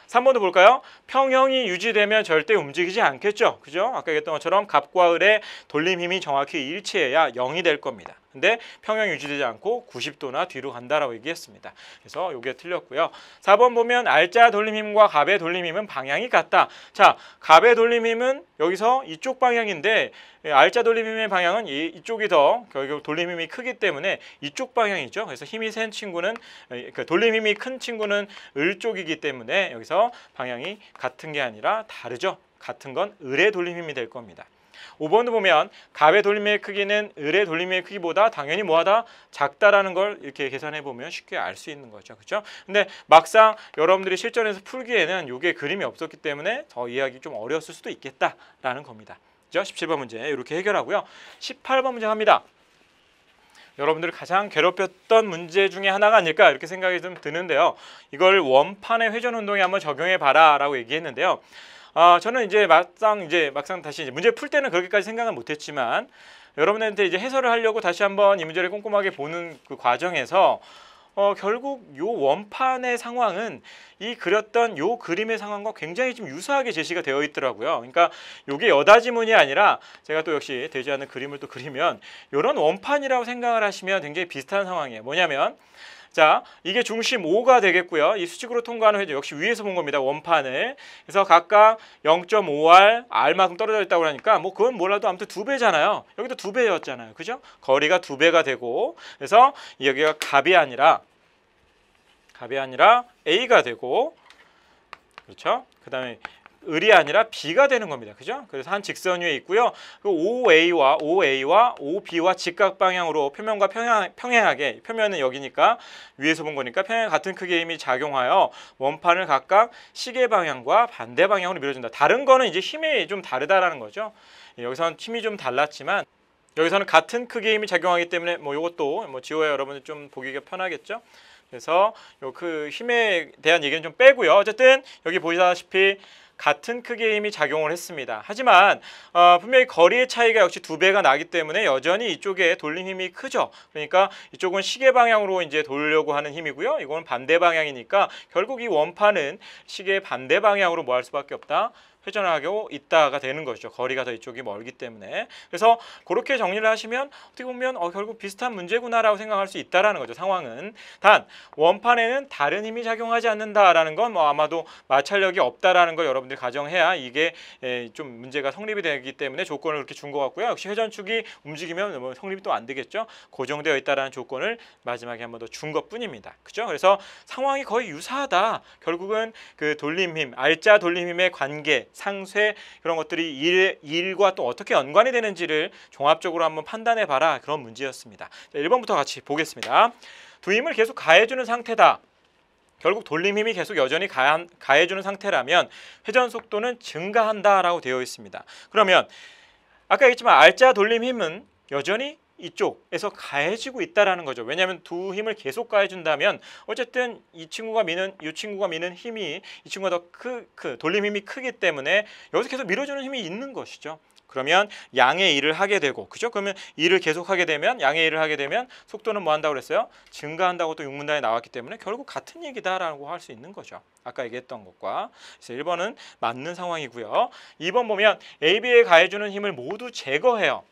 3번도 볼까요? 평형이 유지되면 절대 움직이지 않겠죠. 그죠? 아까 얘기했던 것처럼 갑과 을의 돌림 힘이 정확히 일치해야 0이 될 겁니다. 근데 평형 유지되지 않고 90도나 뒤로 간다라고 얘기했습니다. 그래서 이게 틀렸고요. 4번 보면 알짜 돌림 힘과 갑의 돌림 힘은 방향이 같다. 자, 갑의 돌림 힘은 여기서 이쪽 방향인데 알짜 돌림 힘의 방향은 이, 이쪽이 더 결국 돌림 힘이 크기 때문에 이쪽 방향이죠. 그래서 힘이 센 친구는 그 돌림 힘이 큰 친구는 을 쪽이기 때문에 여기서 방향이 같은 게 아니라 다르죠. 같은 건 을의 돌림 힘이 될 겁니다. 5번도 보면 갑의 돌림의 크기는 을의 돌림의 크기보다 당연히 뭐하다 작다라는 걸 이렇게 계산해 보면 쉽게 알 수 있는 거죠. 그렇죠? 근데 막상 여러분들이 실전에서 풀기에는 요게 그림이 없었기 때문에 더 이해하기 좀 어려웠을 수도 있겠다라는 겁니다. 그죠? 렇 17번 문제 이렇게 해결하고요. 18번 문제 갑니다. 여러분들 가장 괴롭혔던 문제 중에 하나가 아닐까 이렇게 생각이 좀 드는데요. 이걸 원판의 회전 운동에 한번 적용해 봐라라고 얘기했는데요. 아, 저는 이제 막상 이제 막상 다시 이제 문제 풀 때는 그렇게까지 생각은 못했지만 여러분한테 이제 해설을 하려고 다시 한번 이 문제를 꼼꼼하게 보는 그 과정에서 어, 결국 요 원판의 상황은 이 그렸던 요 그림의 상황과 굉장히 좀 유사하게 제시가 되어 있더라고요. 그러니까 요게 여다지문이 아니라 제가 또 역시 되지 않는 그림을 또 그리면 요런 원판이라고 생각을 하시면 굉장히 비슷한 상황이에요. 뭐냐면 자, 이게 중심 5가 되겠고요. 이 수직으로 통과하는 회전 역시 위에서 본 겁니다. 원판을. 그래서 각각 0.5R, R만큼 떨어져 있다고 하니까 뭐 그건 몰라도 아무튼 두 배잖아요. 여기도 두 배였잖아요. 그죠? 거리가 두 배가 되고 그래서 여기가 갑이 아니라 갑이 아니라 A가 되고 그렇죠? 그 다음에 을이 아니라 비가 되는 겁니다. 그죠? 그래서 한 직선 위에 있고요. 그 OA와 OA와 OB와 직각 방향으로 표면과 평행, 평행하게 표면은 여기니까 위에서 본 거니까 평행 같은 크기의 힘이 작용하여 원판을 각각 시계 방향과 반대 방향으로 밀어준다. 다른 거는 이제 힘이 좀 다르다라는 거죠. 예, 여기서는 힘이 좀 달랐지만 여기서는 같은 크기의 힘이 작용하기 때문에 뭐 이것도 뭐지호야 여러분들 좀 보기가 편하겠죠. 그래서 요 그 힘에 대한 얘기는 좀 빼고요. 어쨌든 여기 보시다시피 같은 크기의 힘이 작용을 했습니다. 하지만 어, 분명히 거리의 차이가 역시 두 배가 나기 때문에 여전히 이쪽에 돌린 힘이 크죠. 그러니까 이쪽은 시계 방향으로 이제 돌려고 하는 힘이고요. 이거는 반대 방향이니까 결국 이 원판은 시계의 반대 방향으로 뭐 할 수밖에 없다. 회전하고 있다가 되는 것이죠. 거리가 더 이쪽이 멀기 때문에. 그래서 그렇게 정리를 하시면 어떻게 보면 어, 결국 비슷한 문제구나라고 생각할 수 있다라는 거죠. 상황은. 단 원판에는 다른 힘이 작용하지 않는다라는 건 뭐 아마도 마찰력이 없다라는 걸 여러분들이 가정해야 이게 에, 좀 문제가 성립이 되기 때문에 조건을 그렇게 준 것 같고요. 역시 회전축이 움직이면 뭐 성립이 또 안 되겠죠. 고정되어 있다라는 조건을 마지막에 한 번 더 준 것뿐입니다. 그죠? 그래서 상황이 거의 유사하다. 결국은 그 돌림 힘, 알짜 돌림 힘의 관계 상쇄 이런 것들이 일, 일과 또 어떻게 연관이 되는지를 종합적으로 한번 판단해 봐라 그런 문제였습니다. 자, 1번부터 같이 보겠습니다. 두 힘을 계속 가해주는 상태다. 결국 돌림 힘이 계속 여전히 가한, 가해주는 상태라면 회전 속도는 증가한다라고 되어 있습니다. 그러면 아까 얘기했지만 알짜 돌림 힘은 여전히 이쪽에서 가해지고 있다라는 거죠. 왜냐하면 두 힘을 계속 가해준다면 어쨌든 이 친구가 미는 이 친구가 미는 힘이 이 친구가 더크 그 돌림 힘이 크기 때문에 여기서 계속 밀어주는 힘이 있는 것이죠. 그러면 양의 일을 하게 되고 그죠? 그러면 일을 계속하게 되면 양의 일을 하게 되면 속도는 뭐 한다고 그랬어요? 증가한다고 또 6문단에 나왔기 때문에 결국 같은 얘기다라고 할 수 있는 거죠. 아까 얘기했던 것과 그래서 1번은 맞는 상황이고요. 2번 보면 AB에 가해주는 힘을 모두 제거해요.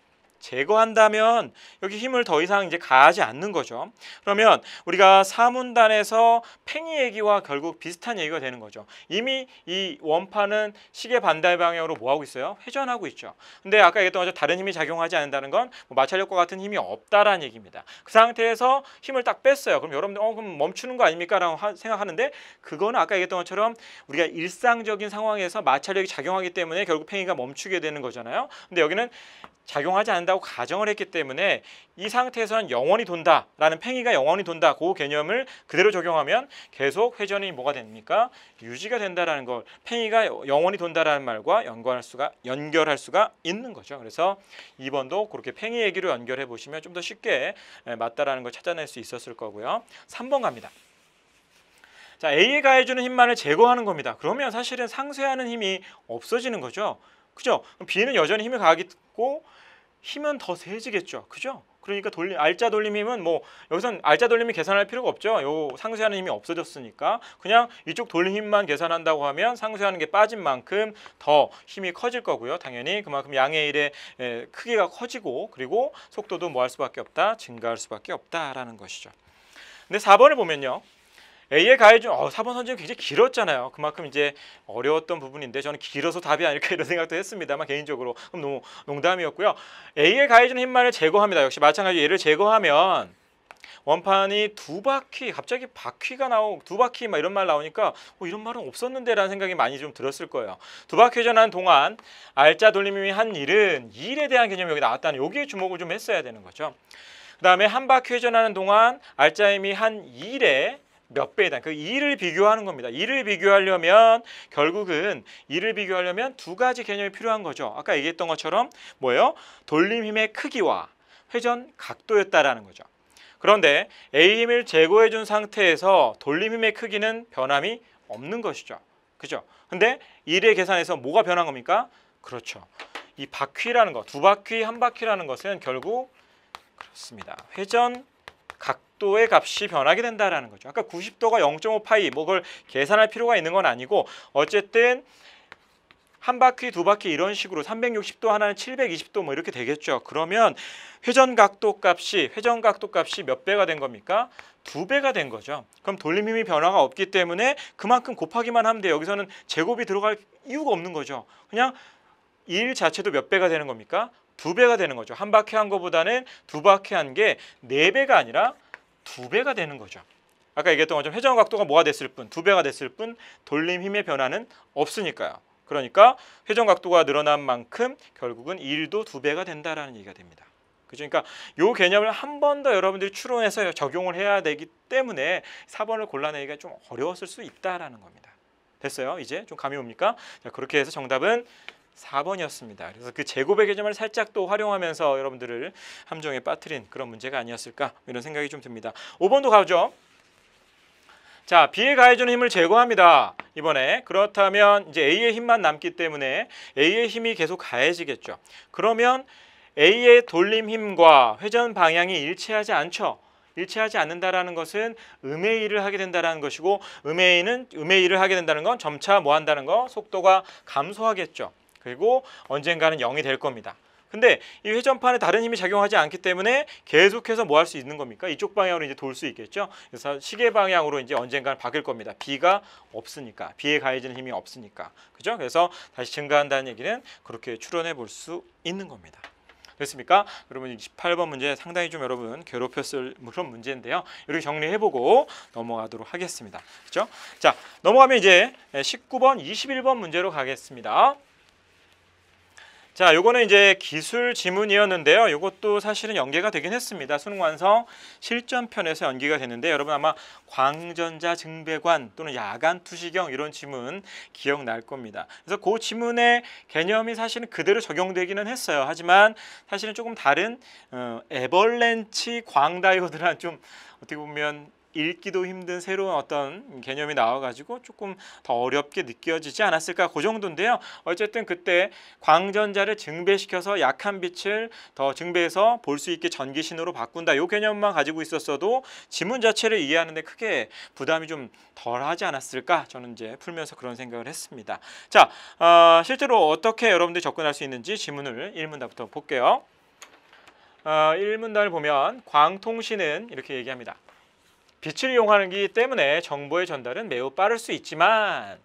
제거한다면 여기 힘을 더 이상 이제 가하지 않는 거죠. 그러면 우리가 사문단에서 팽이 얘기와 결국 비슷한 얘기가 되는 거죠. 이미 이 원판은 시계 반대 방향으로 뭐하고 있어요? 회전하고 있죠. 근데 아까 얘기했던 것처럼 다른 힘이 작용하지 않는다는 건뭐 마찰력과 같은 힘이 없다라는 얘기입니다. 그 상태에서 힘을 딱 뺐어요. 그럼 여러분들 어 그럼 멈추는 거 아닙니까? 라고 생각하는데 그건 아까 얘기했던 것처럼 우리가 일상적인 상황에서 마찰력이 작용하기 때문에 결국 팽이가 멈추게 되는 거잖아요. 근데 여기는 작용하지 않는 한다고 가정을 했기 때문에 이 상태에서는 영원히 돈다라는 팽이가 영원히 돈다 그 개념을 그대로 적용하면 계속 회전이 뭐가 됩니까? 유지가 된다라는 걸 팽이가 영원히 돈다라는 말과 연관할 수가 연결할 수가 있는 거죠. 그래서 2번도 그렇게 팽이 얘기로 연결해 보시면 좀 더 쉽게 예, 맞다라는 걸 찾아낼 수 있었을 거고요. 3번 갑니다. 자, A에 가해주는 힘만을 제거하는 겁니다. 그러면 사실은 상쇄하는 힘이 없어지는 거죠. 그죠? 그 B는 여전히 힘을 가하고 힘은 더 세지겠죠. 그죠? 그러니까 돌림, 알짜 돌림 힘은 뭐 여기선 알짜 돌림이 계산할 필요가 없죠. 요 상쇄하는 힘이 없어졌으니까 그냥 이쪽 돌림 힘만 계산한다고 하면 상쇄하는 게 빠진 만큼 더 힘이 커질 거고요. 당연히 그만큼 양의 일의 예, 크기가 커지고 그리고 속도도 뭐 할 수밖에 없다, 증가할 수밖에 없다라는 것이죠. 근데 4번을 보면요. a 에 가해준 어, 4번 선지는 굉장히 길었잖아요. 그만큼 이제 어려웠던 부분인데 저는 길어서 답이 아닐까 이런 생각도 했습니다만 개인적으로 그럼 너무 농담이었고요. a 에 가해준 힘만을 제거합니다. 역시 마찬가지로 얘를 제거하면 원판이 두 바퀴 갑자기 바퀴가 나오고 두 바퀴 막 이런 말 나오니까 어, 이런 말은 없었는데 라는 생각이 많이 좀 들었을 거예요 두 바퀴 회전하는 동안 알짜 돌림이 한 일은 일에 대한 개념이 여기 나왔다는 여기에 주목을 좀 했어야 되는 거죠 그 다음에 한 바퀴 회전하는 동안 알짜임이 한 일에 몇 배에 대한 그 일을 비교하는 겁니다. 일을 비교하려면 결국은 일을 비교하려면 두 가지 개념이 필요한 거죠. 아까 얘기했던 것처럼 뭐예요? 돌림 힘의 크기와 회전 각도였다라는 거죠. 그런데 A 힘을 제거해 준 상태에서 돌림 힘의 크기는 변함이 없는 것이죠. 그죠? 근데 일의 계산에서 뭐가 변한 겁니까? 그렇죠. 이 바퀴라는 거, 두 바퀴, 한 바퀴라는 것은 결국 그렇습니다. 회전 각도의 값이 변하게 된다라는 거죠. 아까 90도가 0.5파이 뭐 그걸 계산할 필요가 있는 건 아니고 어쨌든 한 바퀴, 두 바퀴 이런 식으로 360도 하나는 720도 뭐 이렇게 되겠죠. 그러면 회전 각도 값이 회전 각도 값이 몇 배가 된 겁니까? 두 배가 된 거죠. 그럼 돌림 힘이 변화가 없기 때문에 그만큼 곱하기만 하면 돼. 여기서는 제곱이 들어갈 이유가 없는 거죠. 그냥 일 자체도 몇 배가 되는 겁니까? 두 배가 되는 거죠. 한 바퀴 한 거보다는 두 바퀴 한 게 네 배가 아니라 두 배가 되는 거죠. 아까 얘기했던 것처럼 회전 각도가 뭐가 됐을 뿐, 두 배가 됐을 뿐 돌림 힘의 변화는 없으니까요. 그러니까 회전 각도가 늘어난 만큼 결국은 일도두 배가 된다라는 얘기가 됩니다. 그러니까요 개념을 한 번 더 여러분들이 추론해서 적용을 해야 되기 때문에 4번을 골라내기가 좀 어려웠을 수 있다라는 겁니다. 됐어요? 이제 좀 감이 옵니까? 자, 그렇게 해서 정답은 4번이었습니다. 그래서 그 제곱의 개념을 살짝 또 활용하면서 여러분들을 함정에 빠뜨린 그런 문제가 아니었을까 이런 생각이 좀 듭니다. 5번도 가죠. 자, B에 가해주는 힘을 제거합니다. 이번에 그렇다면 이제 A의 힘만 남기 때문에 A의 힘이 계속 가해지겠죠. 그러면 A의 돌림 힘과 회전 방향이 일치하지 않죠. 일치하지 않는다라는 것은 음의 일을 하게 된다라는 것이고 음의 일은 음의 일을 하게 된다는 건 점차 뭐 한다는 거 속도가 감소하겠죠. 그리고 언젠가는 0이 될 겁니다. 근데 이 회전판에 다른 힘이 작용하지 않기 때문에 계속해서 뭐 할 수 있는 겁니까? 이쪽 방향으로 이제 돌 수 있겠죠. 그래서 시계 방향으로 이제 언젠가는 바뀔 겁니다. 비가 없으니까. 비에 가해지는 힘이 없으니까. 그죠? 그래서 다시 증가한다는 얘기는 그렇게 추론해 볼 수 있는 겁니다. 됐습니까? 그러면 18번 문제 상당히 좀 여러분 괴롭혔을 그런 문제인데요. 이렇게 정리해보고 넘어가도록 하겠습니다. 그렇죠? 자, 넘어가면 이제 19번, 21번 문제로 가겠습니다. 자, 요거는 이제 기술 지문이었는데요. 요것도 사실은 연계가 되긴 했습니다. 수능 완성 실전편에서 연계가 됐는데 여러분 아마 광전자 증배관 또는 야간 투시경 이런 지문 기억날 겁니다. 그래서 그 지문의 개념이 사실은 그대로 적용되기는 했어요. 하지만 사실은 조금 다른 어, 에벌렌치 광다이오드란 좀 어떻게 보면 읽기도 힘든 새로운 어떤 개념이 나와가지고 조금 더 어렵게 느껴지지 않았을까 그 정도인데요. 어쨌든 그때 광전자를 증배시켜서 약한 빛을 더 증배해서 볼 수 있게 전기신호로 바꾼다. 이 개념만 가지고 있었어도 지문 자체를 이해하는데 크게 부담이 좀 덜하지 않았을까 저는 이제 풀면서 그런 생각을 했습니다. 자, 어, 실제로 어떻게 여러분들이 접근할 수 있는지 지문을 1문답부터 볼게요. 어, 아, 1문단을 보면 광통신은 이렇게 얘기합니다. 빛을 이용하기 는 때문에 정보의 전달은 매우 빠를 수 있지만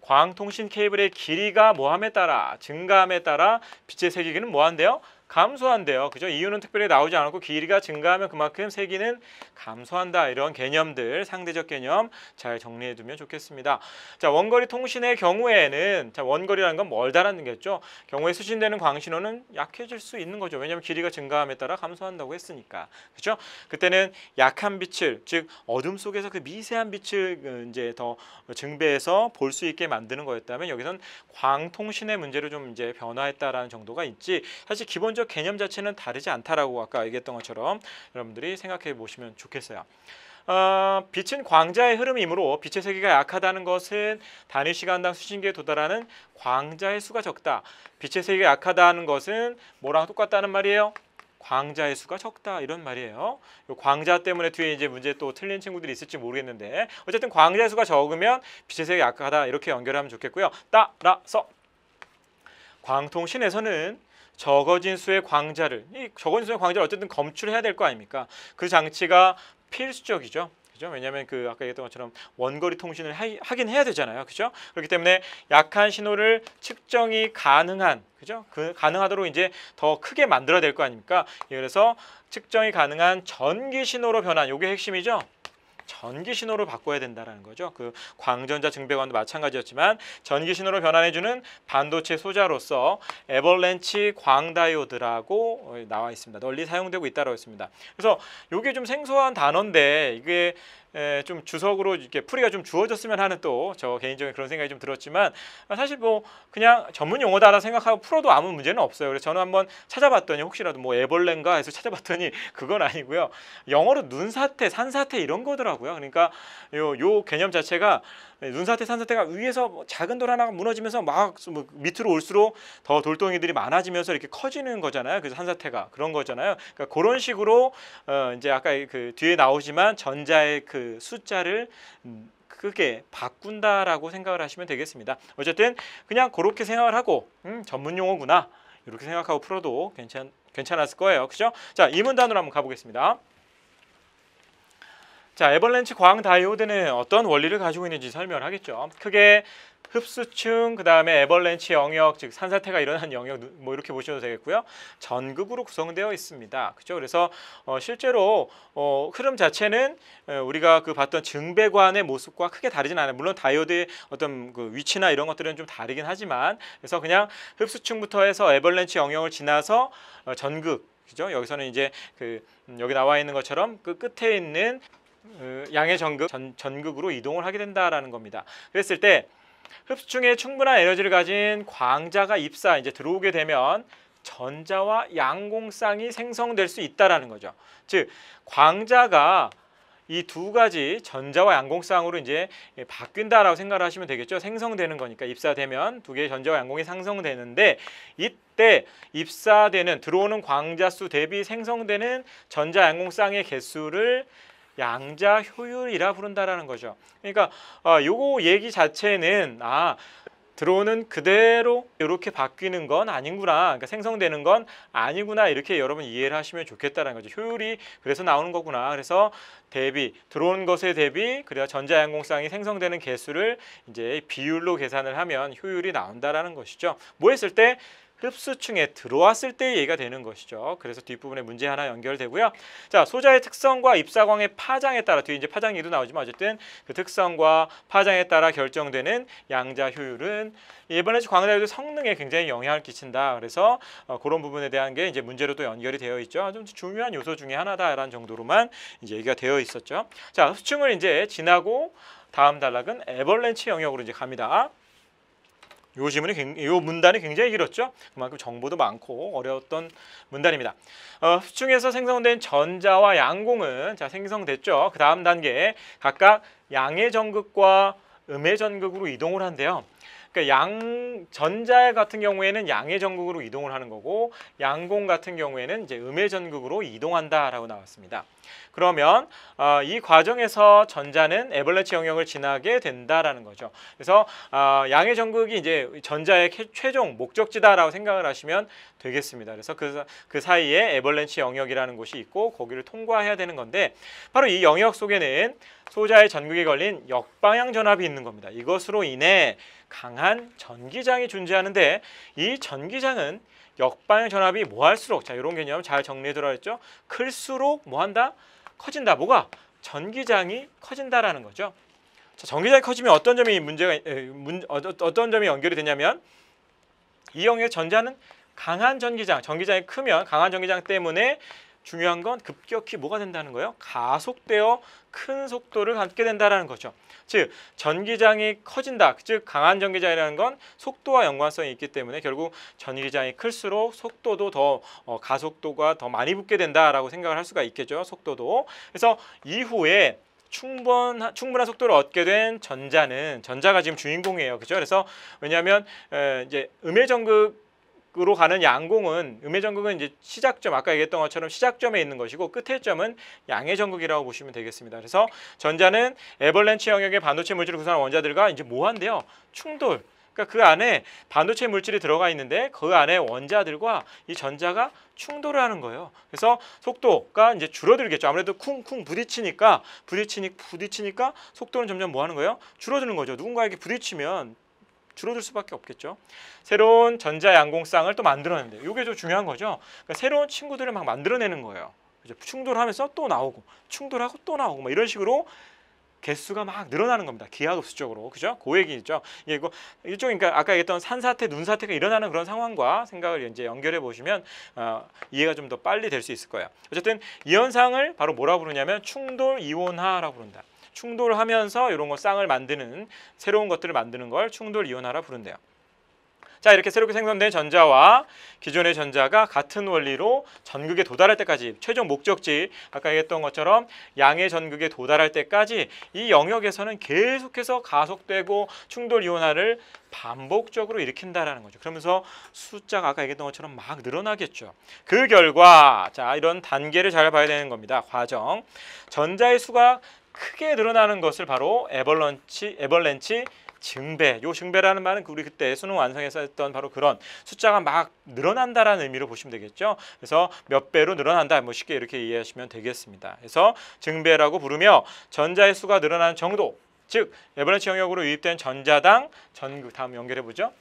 광통신 케이블의 길이가 모함에 따라 증감에 따라 빛의 세기기는 모한데요 감소한대요. 그죠? 이유는 특별히 나오지 않았고 길이가 증가하면 그만큼 세기는 감소한다. 이런 개념들, 상대적 개념 잘 정리해 두면 좋겠습니다. 자, 원거리 통신의 경우에는 자, 원거리라는 건 멀다라는 거겠죠. 경우에 수신되는 광신호는 약해질 수 있는 거죠. 왜냐면 길이가 증가함에 따라 감소한다고 했으니까. 그죠? 그때는 약한 빛을, 즉 어둠 속에서 그 미세한 빛을 어, 이제 더 증배해서 볼 수 있게 만드는 거였다면 여기선 광통신의 문제로 좀 이제 변화했다라는 정도가 있지. 사실 기본적으로 기본적 개념 자체는 다르지 않다라고 아까 얘기했던 것처럼 여러분들이 생각해 보시면 좋겠어요. 어, 빛은 광자의 흐름이므로 빛의 세기가 약하다는 것은 단위 시간당 수신기에 도달하는 광자의 수가 적다. 빛의 세기가 약하다는 것은 뭐랑 똑같다는 말이에요? 광자의 수가 적다 이런 말이에요. 광자 때문에 뒤에 이제 문제 또 틀린 친구들이 있을지 모르겠는데 어쨌든 광자의 수가 적으면 빛의 세기가 약하다 이렇게 연결하면 좋겠고요. 따라서 광통신에서는 적어진 수의 광자를 이 적어진 수의 광자를 어쨌든 검출해야 될 거 아닙니까? 그 장치가 필수적이죠. 그죠? 왜냐하면 그 아까 얘기했던 것처럼 원거리 통신을 하, 하긴 해야 되잖아요. 그죠? 그렇기 때문에 약한 신호를 측정이 가능한 그죠? 그 가능하도록 이제 더 크게 만들어야 될 거 아닙니까? 그래서 측정이 가능한 전기 신호로 변환 이게 핵심이죠. 전기 신호로 바꿔야 된다라는 거죠. 그 광전자 증배관도 마찬가지였지만 전기 신호로 변환해 주는 반도체 소자로서 에벌렌치 광다이오드라고 나와 있습니다. 널리 사용되고 있다라고 했습니다. 그래서 이게 좀 생소한 단어인데 이게 에, 좀 주석으로 이렇게 풀이가 좀 주어졌으면 하는 또 저 개인적인 그런 생각이 좀 들었지만 아, 사실 뭐 그냥 전문 용어다라 생각하고 풀어도 아무 문제는 없어요. 그래서 저는 한번 찾아봤더니 혹시라도 뭐 애벌레인가 해서 찾아봤더니 그건 아니고요. 영어로 눈사태, 산사태 이런 거더라고요. 그러니까 요, 요 개념 자체가 네, 눈사태, 산사태가 위에서 뭐 작은 돌 하나가 무너지면서 막 뭐 밑으로 올수록 더 돌덩이들이 많아지면서 이렇게 커지는 거잖아요. 그래서 산사태가 그런 거잖아요. 그러니까 그런 식으로 어 이제 아까 그 뒤에 나오지만 전자의 그 숫자를 음, 크게 바꾼다라고 생각을 하시면 되겠습니다. 어쨌든 그냥 그렇게 생각을 하고 음, 전문 용어구나 이렇게 생각하고 풀어도 괜찮 괜찮았을 거예요. 그죠? 자, 이문 단으로 한번 가보겠습니다. 자, 에벌렌치 광 다이오드는 어떤 원리를 가지고 있는지 설명을 하겠죠. 크게 흡수층, 그 다음에 에벌렌치 영역, 즉 산사태가 일어난 영역 뭐 이렇게 보셔도 되겠고요. 전극으로 구성되어 있습니다. 그죠? 렇 그래서 어, 실제로 어, 흐름 자체는 어, 우리가 그 봤던 증배관의 모습과 크게 다르진 않아요. 물론 다이오드의 어떤 그 위치나 이런 것들은 좀 다르긴 하지만 그래서 그냥 흡수층부터 해서 에벌렌치 영역을 지나서 어, 전극, 그죠? 여기서는 이제 그 음, 여기 나와 있는 것처럼 그 끝에 있는 그 양의 전극, 전, 전극으로 이동을 하게 된다라는 겁니다. 그랬을 때흡수중에 충분한 에너지를 가진 광자가 입사 이제 들어오게 되면 전자와 양공쌍이 생성될 수 있다라는 거죠. 즉 광자가 이 두 가지 전자와 양공쌍으로 이제 바뀐다라고 생각을 하시면 되겠죠. 생성되는 거니까 입사되면 두 개의 전자와 양공이 상성되는데 이때 입사되는 들어오는 광자 수 대비 생성되는 전자 양공쌍의 개수를 양자 효율이라 부른다라는 거죠. 그러니까 어, 요거 얘기 자체는 아 들어오는 그대로 이렇게 바뀌는 건 아니구나 그러니까 생성되는 건 아니구나 이렇게 여러분 이해를 하시면 좋겠다는 거죠 효율이 그래서 나오는 거구나 그래서 대비 들어오는 것에 대비 그래야 전자양공쌍이 생성되는 개수를 이제 비율로 계산을 하면 효율이 나온다라는 것이죠 뭐 했을 때 흡수층에 들어왔을 때 얘기가 되는 것이죠. 그래서 뒷부분에 문제 하나 연결되고요. 자, 소자의 특성과 입사광의 파장에 따라 뒤에 이제 파장 얘기도 나오지만 어쨌든 그 특성과 파장에 따라 결정되는 양자 효율은 이번에 광자유도 성능에 굉장히 영향을 끼친다. 그래서 어, 그런 부분에 대한 게 이제 문제로 또 연결이 되어 있죠. 좀 중요한 요소 중에 하나다라는 정도로만 이제 얘기가 되어 있었죠. 자, 흡수층을 이제 지나고 다음 단락은 에벌렌치 영역으로 이제 갑니다. 요 지문이 요 문단이 굉장히 길었죠. 그만큼 정보도 많고 어려웠던 문단입니다. 어, 수중에서 생성된 전자와 양공은 자 생성됐죠. 그 다음 단계에 각각 양의 전극과 음의 전극으로 이동을 한대요. 그러니까 양 전자 같은 경우에는 양의 전극으로 이동을 하는 거고 양공 같은 경우에는 이제 음의 전극으로 이동한다라고 나왔습니다. 그러면 어, 이 과정에서 전자는 에벌레치 영역을 지나게 된다라는 거죠. 그래서 어, 양의 전극이 이제 전자의 최종 목적지다라고 생각을 하시면 되겠습니다. 그래서 그, 그 사이에 에벌레치 영역이라는 곳이 있고 거기를 통과해야 되는 건데 바로 이 영역 속에는 소자의 전극에 걸린 역방향 전압이 있는 겁니다. 이것으로 인해 강한 전기장이 존재하는데 이 전기장은 역방향 전압이 뭐 할수록 자 이런 개념 잘 정리해 들어야죠 클수록 뭐 한다 커진다 뭐가 전기장이 커진다라는 거죠 자 전기장이 커지면 어떤 점이 문제가 에, 문, 어, 어 어떤 점이 연결이 되냐면 이형의 전자는 강한 전기장 전기장이 크면 강한 전기장 때문에 중요한 건 급격히 뭐가 된다는 거예요? 가속되어 큰 속도를 갖게 된다는 거죠. 즉 전기장이 커진다. 즉 강한 전기장이라는 건 속도와 연관성이 있기 때문에 결국 전기장이 클수록 속도도 더 어, 가속도가 더 많이 붙게 된다라고 생각을 할 수가 있겠죠. 속도도. 그래서 이후에 충분 한 충분한 속도를 얻게 된 전자는 전자가 지금 주인공이에요. 그죠? 그래서 왜냐하면 에, 이제 음의 전극 으로 가는 양공은 음해 전극은 이제 시작점 아까 얘기했던 것처럼 시작점에 있는 것이고 끝의 점은 양해 전극이라고 보시면 되겠습니다. 그래서 전자는 에벌렌치 영역의 반도체 물질을 구성한 원자들과 이제 뭐한대요? 충돌. 그러니까 그 안에 반도체 물질이 들어가 있는데 그 안에 원자들과 이 전자가 충돌을 하는 거예요. 그래서 속도가 이제 줄어들겠죠. 아무래도 쿵쿵 부딪히니까 부딪히니 부딪히니까 속도는 점점 뭐 하는 거예요? 줄어드는 거죠. 누군가에게 부딪히면 줄어들 수밖에 없겠죠. 새로운 전자 양공쌍을 또 만들어내는데 이게 좀 중요한 거죠. 그러니까 새로운 친구들을 막 만들어내는 거예요. 이제 충돌하면서 또 나오고 충돌하고 또 나오고 막 뭐 이런 식으로 개수가 막 늘어나는 겁니다. 기하급수적으로. 그죠? 고그 얘기죠. 예, 이거 그 일종의 그러니까 아까 얘기했던 산사태, 눈사태가 일어나는 그런 상황과 생각을 이제 연결해 보시면 어, 이해가 좀 더 빨리 될 수 있을 거예요. 어쨌든 이 현상을 바로 뭐라 부르냐면 충돌 이온화라고 부른다. 충돌하면서 이런 거 쌍을 만드는 새로운 것들을 만드는 걸 충돌 이온화라 부른대요. 자 이렇게 새롭게 생성된 전자와 기존의 전자가 같은 원리로 전극에 도달할 때까지 최종 목적지 아까 얘기했던 것처럼 양의 전극에 도달할 때까지 이 영역에서는 계속해서 가속되고 충돌 이온화를 반복적으로 일으킨다라는 거죠. 그러면서 숫자가 아까 얘기했던 것처럼 막 늘어나겠죠. 그 결과 자 이런 단계를 잘 봐야 되는 겁니다. 과정 전자의 수가 크게 늘어나는 것을 바로 에벌런치, 에벌렌치 증배. 요 증배라는 말은 우리 그때 수능 완성에서 했던 바로 그런 숫자가 막 늘어난다라는 의미로 보시면 되겠죠. 그래서 몇 배로 늘어난다. 뭐 쉽게 이렇게 이해하시면 되겠습니다. 그래서 증배라고 부르며 전자의 수가 늘어나는 정도. 즉에벌런치 영역으로 유입된 전자당 전극 다음 연결해 보죠.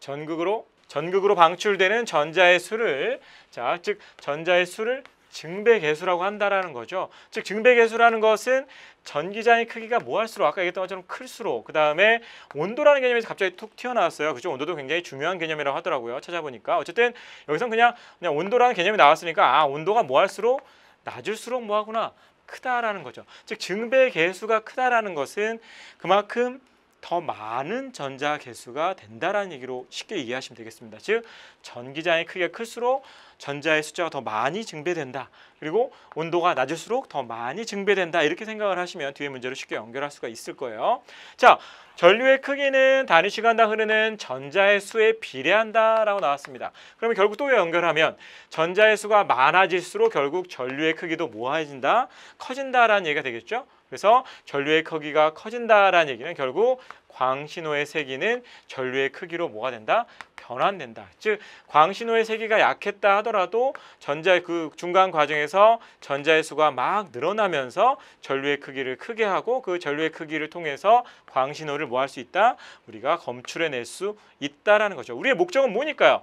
전극으로 전극으로 방출되는 전자의 수를 자, 즉 전자의 수를 증배 계수라고 한다라는 거죠. 즉 증배 계수라는 것은 전기장의 크기가 뭐 할수록 아까 얘기했던 것처럼 클수록 그다음에 온도라는 개념에서 갑자기 툭 튀어나왔어요. 그죠? 온도도 굉장히 중요한 개념이라고 하더라고요. 찾아보니까 어쨌든 여기선 그냥 그냥 온도라는 개념이 나왔으니까 아, 온도가 뭐 할수록 낮을수록 뭐 하구나. 크다라는 거죠. 즉 증배 계수가 크다라는 것은 그만큼 더 많은 전자 개수가 된다라는 얘기로 쉽게 이해하시면 되겠습니다. 즉 전기장의 크기가 클수록 전자의 숫자가 더 많이 증배된다. 그리고 온도가 낮을수록 더 많이 증배된다. 이렇게 생각을 하시면 뒤에 문제로 쉽게 연결할 수가 있을 거예요. 자, 전류의 크기는 단위 시간당 흐르는 전자의 수에 비례한다라고 나왔습니다. 그러면 결국 또 연결하면 전자의 수가 많아질수록 결국 전류의 크기도 모아진다 커진다라는 얘기가 되겠죠. 그래서 전류의 크기가 커진다라는 얘기는 결국 광신호의 세기는 전류의 크기로 뭐가 된다? 변환된다. 즉 광신호의 세기가 약했다 하더라도 전자의 그 중간 과정에서 전자의 수가 막 늘어나면서 전류의 크기를 크게 하고 그 전류의 크기를 통해서 광신호를 뭐 할 수 있다? 우리가 검출해낼 수 있다라는 거죠. 우리의 목적은 뭐니까요?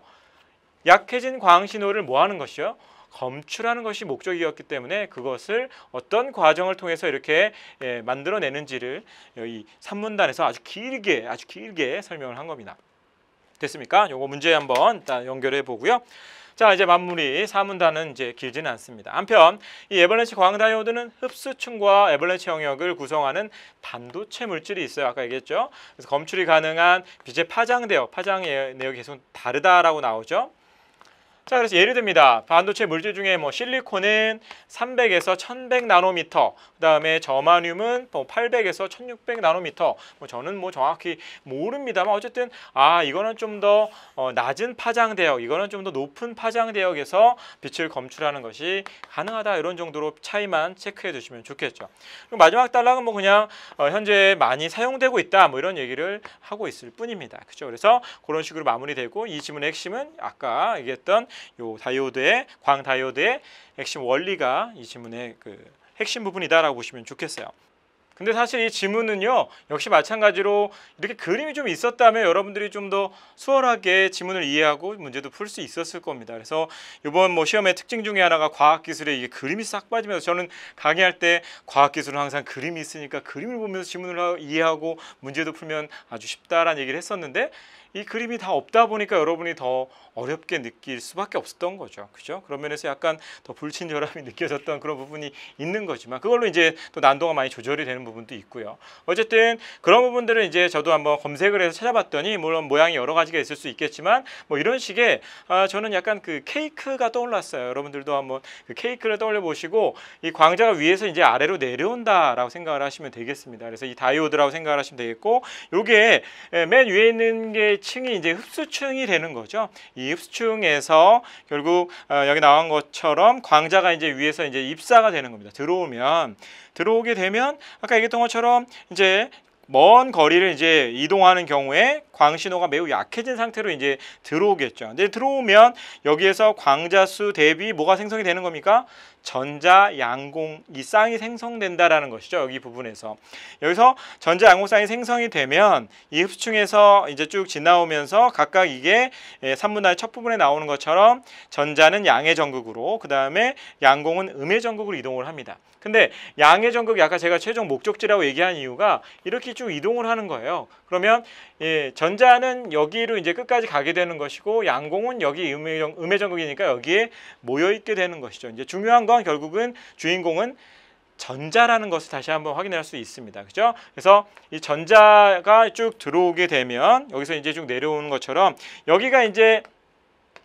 약해진 광신호를 뭐 하는 것이요? 검출하는 것이 목적이었기 때문에 그것을 어떤 과정을 통해서 이렇게 예, 만들어내는지를 이 3문단에서 아주 길게 아주 길게 설명을 한 겁니다. 됐습니까? 요거 문제 한번 연결해 보고요. 자 이제 만물이 사문단은 이제 길지는 않습니다. 한편 이 에벌렌치 광 다이오드는 흡수층과 에벌렌치 영역을 구성하는 반도체 물질이 있어요. 아까 얘기했죠. 그래서 검출이 가능한 빛의 파장 대역, 파장 의 내역이 계속 다르다라고 나오죠. 자, 그래서 예를 듭니다. 반도체 물질 중에 뭐 실리콘은 300에서 1100 나노미터, 그다음에 저마늄은 뭐 800에서 1600 나노미터. 뭐 저는 뭐 정확히 모릅니다만 어쨌든 아, 이거는 좀더 어, 낮은 파장 대역, 이거는 좀 더 높은 파장 대역에서 빛을 검출하는 것이 가능하다. 이런 정도로 차이만 체크해 두시면 좋겠죠. 그리고 마지막 단락은 뭐 그냥 어, 현재 많이 사용되고 있다. 뭐 이런 얘기를 하고 있을 뿐입니다. 그렇죠? 그래서 그런 식으로 마무리되고 이 지문의 핵심은 아까 얘기했던 요 다이오드의 광 다이오드의 핵심 원리가 이 지문의 그 핵심 부분이다라고 보시면 좋겠어요. 근데 사실 이 지문은요 역시 마찬가지로 이렇게 그림이 좀 있었다면 여러분들이 좀 더 수월하게 지문을 이해하고 문제도 풀 수 있었을 겁니다 그래서 이번 뭐 시험의 특징 중에 하나가 과학기술에 이게 그림이 싹 빠지면서 저는 강의할 때 과학기술은 항상 그림이 있으니까 그림을 보면서 지문을 이해하고 문제도 풀면 아주 쉽다라는 얘기를 했었는데 이 그림이 다 없다 보니까 여러분이 더 어렵게 느낄 수밖에 없었던 거죠. 그죠? 그런 면에서 약간 더 불친절함이 느껴졌던 그런 부분이 있는 거지만 그걸로 이제 또 난도가 많이 조절이 되는 부분도 있고요. 어쨌든 그런 부분들은 이제 저도 한번 검색을 해서 찾아봤더니 물론 모양이 여러 가지가 있을 수 있겠지만 뭐 이런 식의 아, 저는 약간 그 케이크가 떠올랐어요. 여러분들도 한번 그 케이크를 떠올려 보시고 이 광자가 위에서 이제 아래로 내려온다라고 생각을 하시면 되겠습니다. 그래서 이 다이오드라고 생각을 하시면 되겠고 요게 예, 맨 위에 있는 게 층이 이제 흡수층이 되는 거죠. 이 흡수층에서 결국 어, 여기 나온 것처럼 광자가 이제 위에서 이제 입사가 되는 겁니다. 들어오면 들어오게 되면 아까 얘기했던 것처럼 이제 먼 거리를 이제 이동하는 경우에 광신호가 매우 약해진 상태로 이제 들어오겠죠. 근데 들어오면 여기에서 광자수 대비 뭐가 생성이 되는 겁니까? 전자 양공 이 쌍이 생성된다라는 것이죠. 여기 부분에서. 여기서 전자 양공 쌍이 생성이 되면 이 흡수층에서 이제 쭉 지나오면서 각각 이게 산문화의 예, 첫 부분에 나오는 것처럼 전자는 양의 전극으로 그다음에 양공은 음의 전극으로 이동을 합니다. 근데 양의 전극이 아까 제가 최종 목적지라고 얘기한 이유가 이렇게 쭉 이동을 하는 거예요. 그러면 예, 전자는 여기로 이제 끝까지 가게 되는 것이고 양공은 여기 음해전, 음해전국이니까 여기에 모여 있게 되는 것이죠. 이제 중요한 건 결국은 주인공은 전자라는 것을 다시 한번 확인할 수 있습니다. 그죠? 그래서 이 전자가 쭉 들어오게 되면 여기서 이제 쭉 내려오는 것처럼 여기가 이제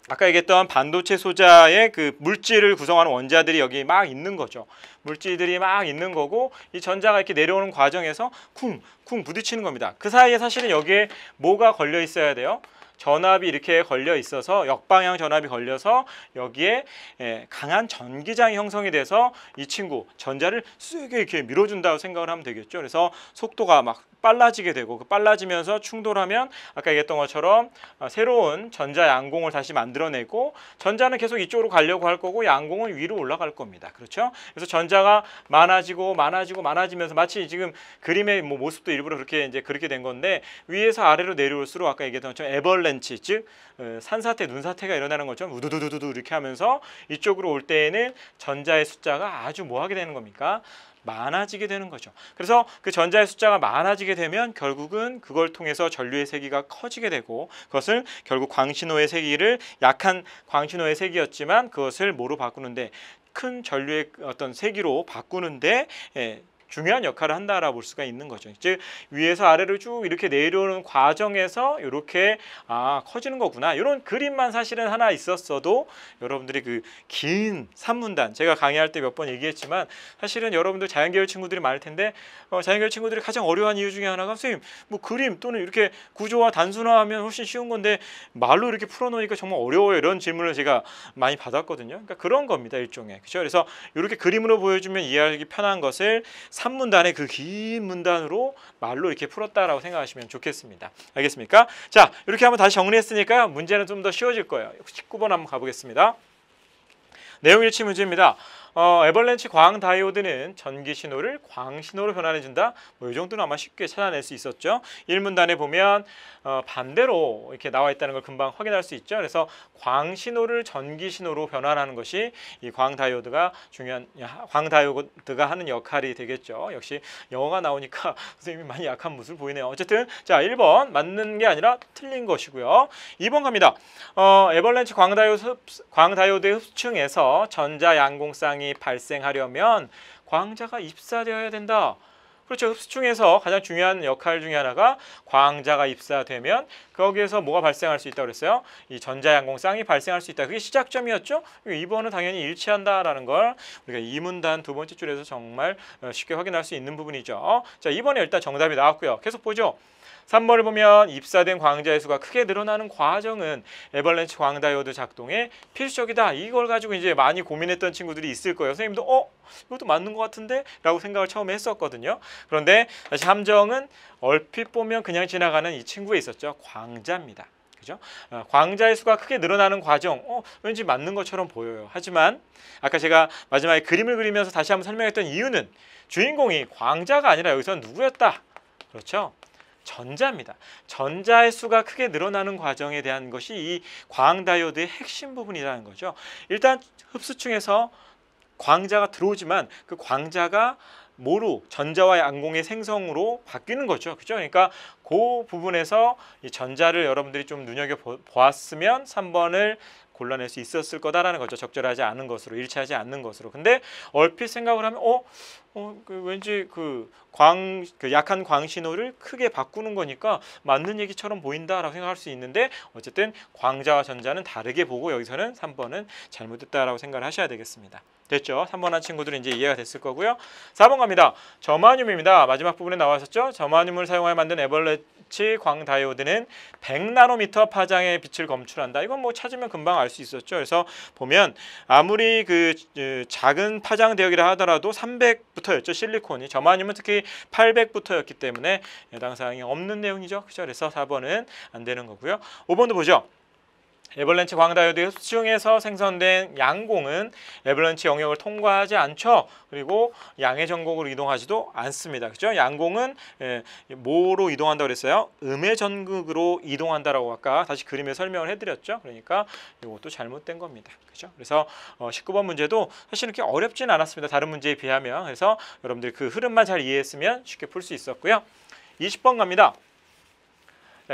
아까 얘기했던 반도체 소자의 그 물질을 구성하는 원자들이 여기 막 있는 거죠. 물질들이 막 있는 거고 이 전자가 이렇게 내려오는 과정에서 쿵 쿵 부딪히는 겁니다. 그 사이에 사실은 여기에 뭐가 걸려 있어야 돼요? 전압이 이렇게 걸려 있어서 역방향 전압이 걸려서 여기에 예, 강한 전기장이 형성이 돼서 이 친구 전자를 쓰게 이렇게 밀어준다고 생각을 하면 되겠죠. 그래서 속도가 막 빨라지게 되고 그 빨라지면서 충돌하면 아까 얘기했던 것처럼 아, 새로운 전자 양공을 다시 만들어내고 전자는 계속 이쪽으로 가려고 할 거고 양공은 위로 올라갈 겁니다. 그렇죠? 그래서 전자가 많아지고 많아지고 많아지면서 마치 지금 그림의 뭐 모습도 일부러 그렇게 이제 그렇게 된 건데 위에서 아래로 내려올수록 아까 얘기했던 것처럼 애벌레 a v 즉 어, 산사태, 눈사태가 일어나는 것처럼 우두두두두 이렇게 하면서 이쪽으로 올 때에는 전자의 숫자가 아주 뭐하게 되는 겁니까? 많아지게 되는 거죠. 그래서 그 전자의 숫자가 많아지게 되면 결국은 그걸 통해서 전류의 세기가 커지게 되고 그것을 결국 광신호의 세기를 약한 광신호의 세기였지만 그것을 뭐로 바꾸는데 큰 전류의 어떤 세기로 바꾸는데 예, 중요한 역할을 한다라고 볼 수가 있는 거죠. 즉 위에서 아래로 쭉 이렇게 내려오는 과정에서 이렇게 아 커지는 거구나. 이런 그림만 사실은 하나 있었어도 여러분들이 그 긴 산문단 제가 강의할 때 몇 번 얘기했지만 사실은 여러분들 자연계열 친구들이 많을 텐데 어, 자연계열 친구들이 가장 어려운 이유 중에 하나가 선생님 뭐 그림 또는 이렇게 구조와 단순화하면 훨씬 쉬운 건데 말로 이렇게 풀어놓으니까 정말 어려워요 이런 질문을 제가 많이 받았거든요. 그러니까 그런 겁니다 일종의 그렇죠. 그래서 이렇게 그림으로 보여주면 이해하기 편한 것을 3문단의 그 긴 문단으로 말로 이렇게 풀었다라고 생각하시면 좋겠습니다. 알겠습니까? 자, 이렇게 한번 다시 정리했으니까 문제는 좀 더 쉬워질 거예요. 19번 한번 가보겠습니다. 내용 일치 문제입니다. 어, 에벌렌치 광 다이오드는 전기 신호를 광 신호로 변환해 준다. 뭐 이 정도는 아마 쉽게 찾아낼 수 있었죠. 1문단에 보면 어, 반대로 이렇게 나와 있다는 걸 금방 확인할 수 있죠. 그래서 광 신호를 전기 신호로 변환하는 것이 이 광 다이오드가 중요한 광 다이오드가 하는 역할이 되겠죠. 역시 영어가 나오니까 선생님이 많이 약한 모습을 보이네요. 어쨌든 자 1번 맞는 게 아니라 틀린 것이고요. 2번 갑니다. 어, 에벌렌치 광 다이오드 광 다이오드의 흡수층에서 전자 양공쌍 현상이 발생하려면 광자가 입사되어야 된다. 그렇죠. 흡수중에서 가장 중요한 역할 중에 하나가 광자가 입사되면 거기에서 뭐가 발생할 수 있다고 그랬어요? 이 전자양공쌍이 발생할 수 있다. 그게 시작점이었죠. 이번은 당연히 일치한다라는 걸 우리가 이문단 두 번째 줄에서 정말 어, 쉽게 확인할 수 있는 부분이죠. 자, 이번에 일단 정답이 나왔고요. 계속 보죠. 3번을 보면 입사된 광자의 수가 크게 늘어나는 과정은 에벌렌치 광다이오드 작동에 필수적이다. 이걸 가지고 이제 많이 고민했던 친구들이 있을 거예요. 선생님도 어? 이것도 맞는 것 같은데? 라고 생각을 처음에 했었거든요. 그런데 다시 함정은 얼핏 보면 그냥 지나가는 이 친구에 있었죠. 광자입니다. 그죠? 어, 광자의 수가 크게 늘어나는 과정, 어, 왠지 맞는 것처럼 보여요. 하지만 아까 제가 마지막에 그림을 그리면서 다시 한번 설명했던 이유는 주인공이 광자가 아니라 여기서 누구였다? 그렇죠? 전자입니다. 전자의 수가 크게 늘어나는 과정에 대한 것이 이광 다이오드의 핵심 부분이라는 거죠. 일단 흡수층에서 광자가 들어오지만 그 광자가 모루 전자와 양공의 생성으로 바뀌는 거죠. 그죠? 그러니까 그 부분에서 이 전자를 여러분들이 좀 눈여겨 보았으면 3번을 골라낼 수 있었을 거다라는 거죠. 적절하지 않은 것으로, 일치하지 않는 것으로. 근데 얼핏 생각을 하면 어, 어, 그 왠지 그, 광, 그 약한 광 신호를 크게 바꾸는 거니까 맞는 얘기처럼 보인다라고 생각할 수 있는데 어쨌든 광자와 전자는 다르게 보고 여기서는 3번은 잘못됐다라고 생각을 하셔야 되겠습니다. 됐죠? 3번 한 친구들은 이제 이해가 됐을 거고요. 4번 갑니다. 저마늄입니다. 마지막 부분에 나왔었죠? 저마늄을 사용하여 만든 에벌레치 광다이오드는 100나노미터 파장의 빛을 검출한다. 이건 뭐 찾으면 금방 알 수 있었죠. 그래서 보면 아무리 그 어, 작은 파장 대역이라 하더라도 300 부터였죠. 실리콘이 저만이면 특히 800부터였기 때문에 해당 사항이 없는 내용이죠 그래서 4번은 안 되는 거고요. 5번도 보죠. 에벌렌치 광다이오드 수중에서 생성된 양공은 에벌렌치 영역을 통과하지 않죠. 그리고 양의 전곡으로 이동하지도 않습니다. 그죠? 양공은 예, 뭐로 이동한다 그랬어요? 음의 전극으로 이동한다라고 아까 다시 그림에 설명을 해드렸죠. 그러니까 이것도 잘못된 겁니다. 그죠? 그래서 어, 19번 문제도 사실 이렇게 어렵진 않았습니다. 다른 문제에 비하면 그래서 여러분들이 그 흐름만 잘 이해했으면 쉽게 풀 수 있었고요. 20번 갑니다.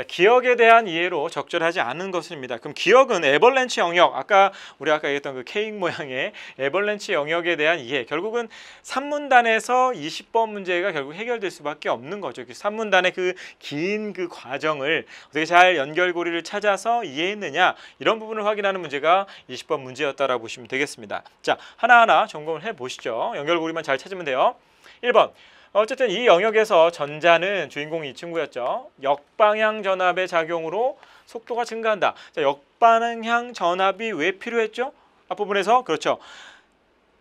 기억에 대한 이해로 적절하지 않은 것입니다. 그럼 기억은 에벌렌치 영역, 아까 우리 아까 얘기했던 그 케이크 모양의 에벌렌치 영역에 대한 이해, 결국은 3문단에서 20번 문제가 결국 해결될 수밖에 없는 거죠. 3문단의 그 긴그 그 과정을 어떻게 잘 연결고리를 찾아서 이해했느냐 이런 부분을 확인하는 문제가 20번 문제였다라고 보시면 되겠습니다. 자, 하나하나 점검을 해보시죠. 연결고리만 잘 찾으면 돼요. 1번 어쨌든 이 영역에서 전자는 주인공이 이 친구였죠. 역방향 전압의 작용으로 속도가 증가한다. 자, 역방향 전압이 왜 필요했죠? 앞부분에서 그렇죠.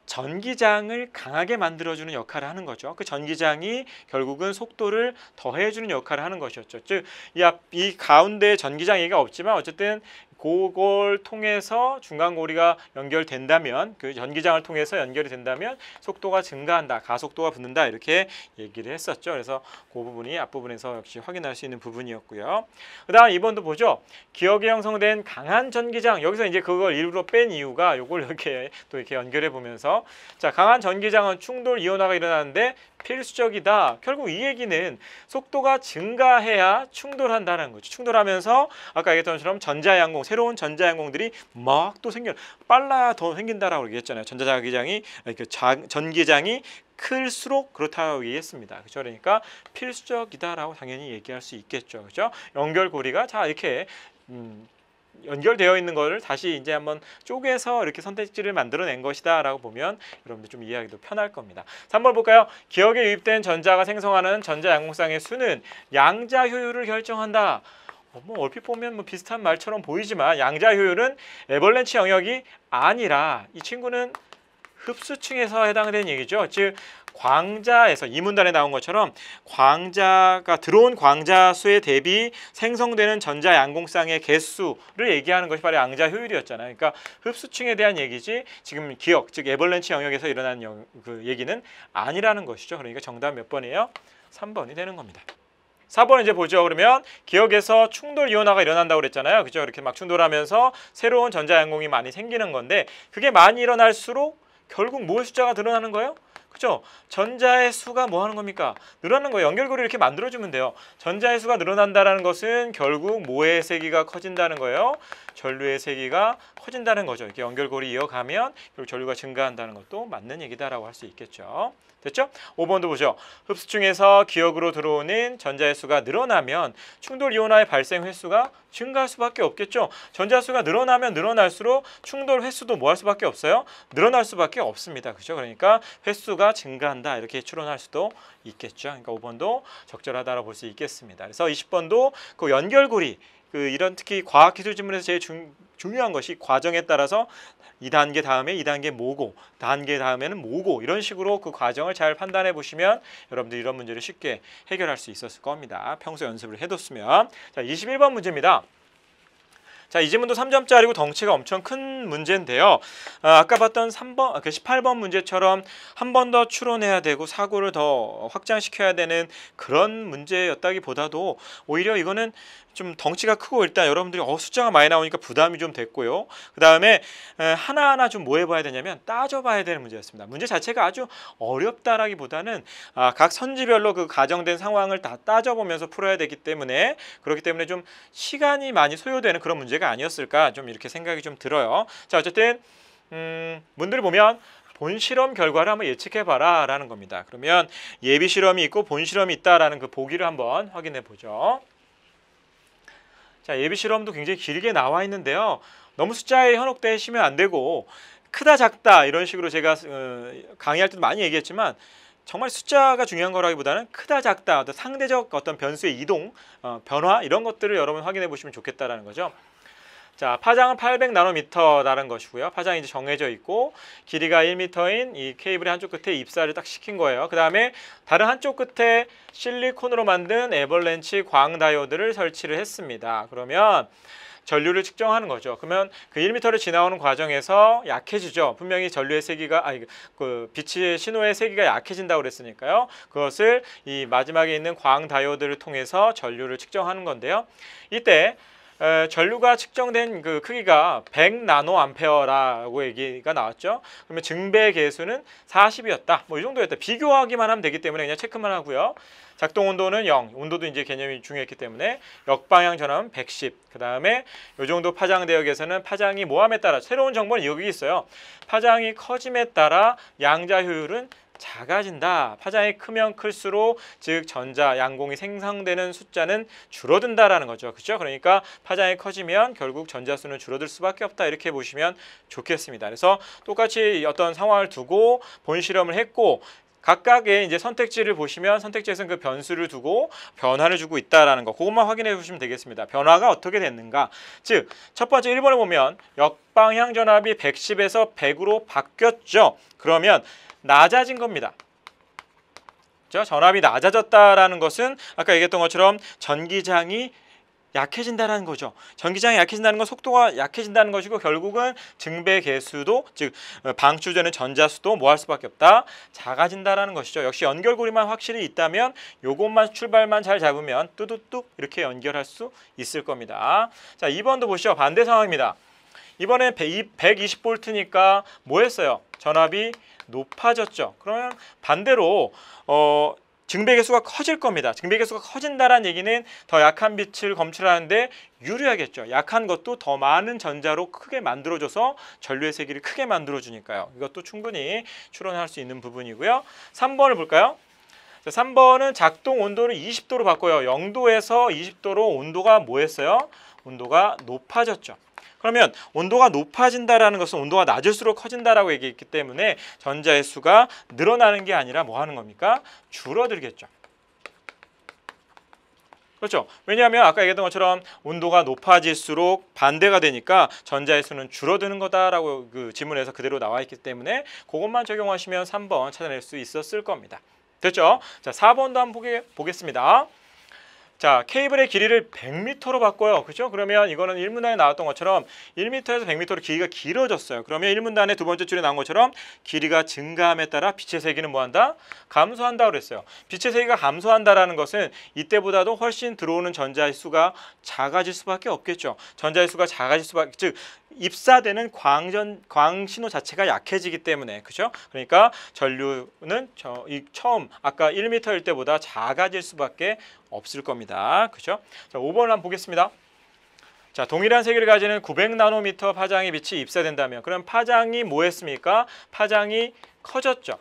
전기장을 강하게 만들어주는 역할을 하는 거죠. 그 전기장이 결국은 속도를 더해주는 역할을 하는 것이었죠. 즉, 이, 앞, 이 가운데 전기장 얘기가 없지만 어쨌든 그걸 통해서 중간고리가 연결된다면 그 전기장을 통해서 연결이 된다면 속도가 증가한다. 가속도가 붙는다. 이렇게 얘기를 했었죠. 그래서 그 부분이 앞부분에서 역시 확인할 수 있는 부분이었고요. 그 다음 이번도 보죠. 기억에 형성된 강한 전기장. 여기서 이제 그걸 일부러 뺀 이유가 이걸 이렇게 또 이렇게 연결해 보면서 자 강한 전기장은 충돌 이온화가 일어나는데 필수적이다. 결국 이 얘기는 속도가 증가해야 충돌한다는 거죠. 충돌하면서 아까 얘기했던 것처럼 전자양공, 새로운 전자양공들이 막 또 생겨 빨라야 더 생긴다라고 얘기했잖아요. 전자자기장이 그 전기장이 클수록 그렇다고 얘기했습니다. 그죠? 렇 그러니까 필수적이다라고 당연히 얘기할 수 있겠죠. 그죠? 연결고리가 자 이렇게 음, 연결되어 있는 거를 다시 이제 한번 쪼개서 이렇게 선택지를 만들어낸 것이다라고 보면 여러분들 좀 이해하기도 편할 겁니다. 3번 볼까요? 기억에 유입된 전자가 생성하는 전자양공상의 수는 양자 효율을 결정한다. 어, 뭐 얼핏 보면 뭐 비슷한 말처럼 보이지만 양자 효율은 에벌렌치 영역이 아니라 이 친구는 흡수층에서 해당되는 얘기죠. 즉 광자에서 이 문단에 나온 것처럼 광자가 들어온 광자 수에 대비 생성되는 전자 양공쌍의 개수를 얘기하는 것이 바로 양자 효율이었잖아요. 그러니까 흡수층에 대한 얘기지 지금 기억 즉 에벌렌치 영역에서 일어난 영, 그 얘기는 아니라는 것이죠. 그러니까 정답 몇 번이에요? 3번이 되는 겁니다. 4번 이제 보죠. 그러면 기억에서 충돌 이온화가 일어난다고 그랬잖아요. 그죠? 이렇게 막 충돌하면서 새로운 전자양공이 많이 생기는 건데 그게 많이 일어날수록 결국 뭐 숫자가 늘어나는 거예요? 그죠? 전자의 수가 뭐 하는 겁니까? 늘어나는 거예요. 연결고리 이렇게 만들어주면 돼요. 전자의 수가 늘어난다는 것은 결국 모의 세기가 커진다는 거예요. 전류의 세기가 커진다는 거죠. 이렇게 연결고리 이어가면 결국 전류가 증가한다는 것도 맞는 얘기다라고 할 수 있겠죠. 됐죠? 5번도 보죠. 흡수 중에서 기억으로 들어오는 전자의 수가 늘어나면 충돌 이온화의 발생 횟수가 증가할 수밖에 없겠죠. 전자수가 늘어나면 늘어날수록 충돌 횟수도 뭐 할 수밖에 없어요? 늘어날 수밖에 없습니다. 그죠? 렇 그러니까 횟수가 증가한다 이렇게 추론할 수도 있겠죠. 그러니까 5번도 적절하다라고 볼 수 있겠습니다. 그래서 20번도 그 연결고리 그 이런 특히 과학기술 지문에서 제일 중, 중요한 것이 과정에 따라서 이단계 다음에 이단계 뭐고 단계 다음에는 뭐고 이런 식으로 그 과정을 잘 판단해 보시면 여러분들 이런 문제를 쉽게 해결할 수 있었을 겁니다. 평소 연습을 해뒀으면 자 21번 문제입니다. 자, 이 질문도 3점짜리고 덩치가 엄청 큰 문제인데요. 아, 까 봤던 3번, 아, 그 18번 문제처럼 한 번 더 추론해야 되고 사고를 더 확장시켜야 되는 그런 문제였다기보다도 오히려 이거는 좀 덩치가 크고 일단 여러분들이 어 숫자가 많이 나오니까 부담이 좀 됐고요. 그 다음에 하나하나 좀 뭐 해봐야 되냐면 따져봐야 되는 문제였습니다. 문제 자체가 아주 어렵다라기보다는 아, 각 선지별로 그 가정된 상황을 다 따져보면서 풀어야 되기 때문에 그렇기 때문에 좀 시간이 많이 소요되는 그런 문제가 아니었을까 좀 이렇게 생각이 좀 들어요. 자 어쨌든 음, 문들을 보면 본 실험 결과를 한번 예측해봐라 라는 겁니다. 그러면 예비 실험이 있고 본 실험이 있다라는 그 보기를 한번 확인해 보죠. 자 예비 실험도 굉장히 길게 나와 있는데요. 너무 숫자에 현혹되시면 안 되고 크다 작다 이런 식으로 제가 어, 강의할 때도 많이 얘기했지만 정말 숫자가 중요한 거라기보다는 크다 작다 어떤 상대적 어떤 변수의 이동 어, 변화 이런 것들을 여러분 확인해 보시면 좋겠다라는 거죠. 자, 파장은 800나노미터라는 것이고요. 파장이 이제 정해져 있고 길이가 1미터인 이 케이블의 한쪽 끝에 입사를 딱 시킨 거예요. 그 다음에 다른 한쪽 끝에 실리콘으로 만든 에벌렌치광 다이오드를 설치를 했습니다. 그러면 전류를 측정하는 거죠. 그러면 그 1m를 지나오는 과정에서 약해지죠. 분명히 전류의 세기가 아니 그 빛의 신호의 세기가 약해진다고 그랬으니까요. 그것을 이 마지막에 있는 광 다이오드를 통해서 전류를 측정하는 건데요. 이때 에, 전류가 측정된 그 크기가 100 나노 암페어라고 얘기가 나왔죠. 그러면 증배 계수는 40이었다. 뭐 이 정도였다. 비교하기만 하면 되기 때문에 그냥 체크만 하고요. 작동 온도는 0, 온도도 이제 개념이 중요했기 때문에 역방향 전압은 110. 그 다음에 이 정도 파장 대역에서는 파장이 모함에 따라 새로운 정보는 여기 있어요. 파장이 커짐에 따라 양자 효율은 작아진다. 파장이 크면 클수록 즉 전자 양공이 생성되는 숫자는 줄어든다라는 거죠. 그렇죠? 그러니까 파장이 커지면 결국 전자 수는 줄어들 수밖에 없다. 이렇게 보시면 좋겠습니다. 그래서 똑같이 어떤 상황을 두고 본 실험을 했고 각각의 이제 선택지를 보시면 선택지에서는 그 변수를 두고 변화를 주고 있다라는 거 그것만 확인해 주시면 되겠습니다. 변화가 어떻게 됐는가? 즉 첫 번째 1번에 보면 역방향 전압이 110에서 100으로 바뀌었죠. 그러면 낮아진 겁니다. 그렇죠? 전압이 낮아졌다라는 것은 아까 얘기했던 것처럼 전기장이 약해진다는 거죠. 전기장이 약해진다는 건 속도가 약해진다는 것이고 결국은 증배 개수도 즉 어, 방출되는 전자수도 뭐 할 수밖에 없다. 작아진다라는 것이죠. 역시 연결고리만 확실히 있다면 요것만 출발만 잘 잡으면 뚜두뚝 이렇게 연결할 수 있을 겁니다. 자, 2번도 보시죠. 반대 상황입니다. 이번엔 120V니까 뭐 했어요? 전압이 높아졌죠. 그러면 반대로 어, 증배 개수가 커질 겁니다. 증배 개수가 커진다는 얘기는 더 약한 빛을 검출하는데 유리하겠죠. 약한 것도 더 많은 전자로 크게 만들어줘서 전류의 세기를 크게 만들어주니까요. 이것도 충분히 추론할 수 있는 부분이고요. 3번을 볼까요? 3번은 작동 온도를 20도로 바꿔요. 0도에서 20도로 온도가 뭐했어요? 온도가 높아졌죠. 그러면 온도가 높아진다라는 것은 온도가 낮을수록 커진다라고 얘기했기 때문에 전자의 수가 늘어나는 게 아니라 뭐 하는 겁니까? 줄어들겠죠. 그렇죠. 왜냐하면 아까 얘기했던 것처럼 온도가 높아질수록 반대가 되니까 전자의 수는 줄어드는 거다라고 그 지문에서 그대로 나와 있기 때문에 그것만 적용하시면 3번 찾아낼 수 있었을 겁니다. 됐죠? 자, 4번도 한번 보게, 보겠습니다. 자, 케이블의 길이를 100m로 바꿔요. 그죠? 렇 그러면 이거는 1문단에 나왔던 것처럼 1m에서 100m로 길이가 길어졌어요. 그러면 1문단에두 번째 줄에 나온 것처럼 길이가 증가함에 따라 빛의 세기는 뭐한다? 감소한다 그랬어요. 빛의 세기가 감소한다라는 것은 이때보다도 훨씬 들어오는 전자의 수가 작아질 수밖에 없겠죠. 전자의 수가 작아질 수밖에 즉 입사되는 광전 광신호 자체가 약해지기 때문에 그죠? 그러니까 전류는 저, 이 처음 아까 1m일 때보다 작아질 수밖에 없을 겁니다. 그죠? 자, 5번을 한번 보겠습니다. 자, 동일한 세기를 가지는 900나노미터 파장의 빛이 입사된다면 그럼 파장이 뭐했습니까? 파장이 커졌죠.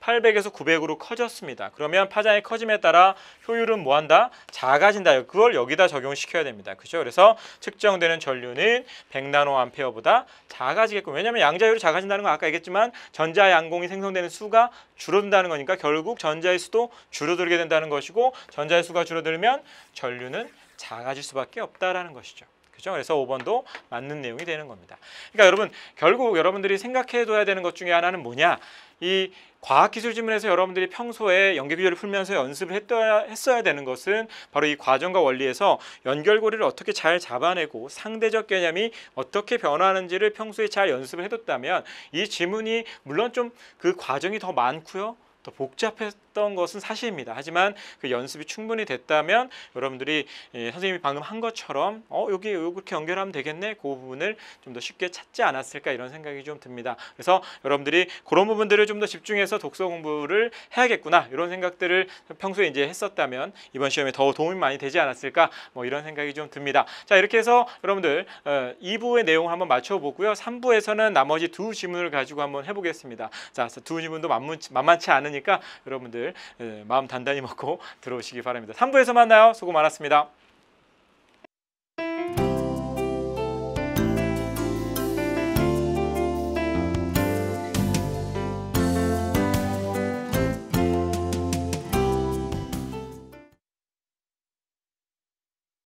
800에서 900으로 커졌습니다. 그러면 파장이 커짐에 따라 효율은 뭐한다? 작아진다. 그걸 여기다 적용시켜야 됩니다. 그죠? 렇 그래서 측정되는 전류는 100나노암페어보다 작아지겠고 왜냐하면 양자율이 작아진다는 건 아까 얘기했지만 전자양공이 생성되는 수가 줄어든다는 거니까 결국 전자의 수도 줄어들게 된다는 것이고 전자의 수가 줄어들면 전류는 작아질 수밖에 없다라는 것이죠. 그죠? 렇 그래서 5번도 맞는 내용이 되는 겁니다. 그러니까 여러분 결국 여러분들이 생각해둬야 되는 것 중에 하나는 뭐냐? 이 과학기술지문에서 여러분들이 평소에 연계규율을 풀면서 연습을 했어야, 했어야 되는 것은 바로 이 과정과 원리에서 연결고리를 어떻게 잘 잡아내고 상대적 개념이 어떻게 변화하는지를 평소에 잘 연습을 해뒀다면 이 지문이 물론 좀 그 과정이 더 많고요. 더 복잡해 했던 것은 사실입니다. 하지만 그 연습이 충분히 됐다면 여러분들이 예, 선생님이 방금 한 것처럼 어 여기 이렇게 연결하면 되겠네 그 부분을 좀 더 쉽게 찾지 않았을까 이런 생각이 좀 듭니다. 그래서 여러분들이 그런 부분들을 좀 더 집중해서 독서 공부를 해야겠구나 이런 생각들을 평소에 이제 했었다면 이번 시험에 더 도움이 많이 되지 않았을까 뭐 이런 생각이 좀 듭니다. 자 이렇게 해서 여러분들 2부의 어, 내용을 한번 맞춰보고요. 3부에서는 나머지 두 지문을 가지고 한번 해보겠습니다. 자두 지문도 만만치 않으니까 여러분들 예, 마음 단단히 먹고 들어오시기 바랍니다. 3부에서 만나요. 수고 많았습니다.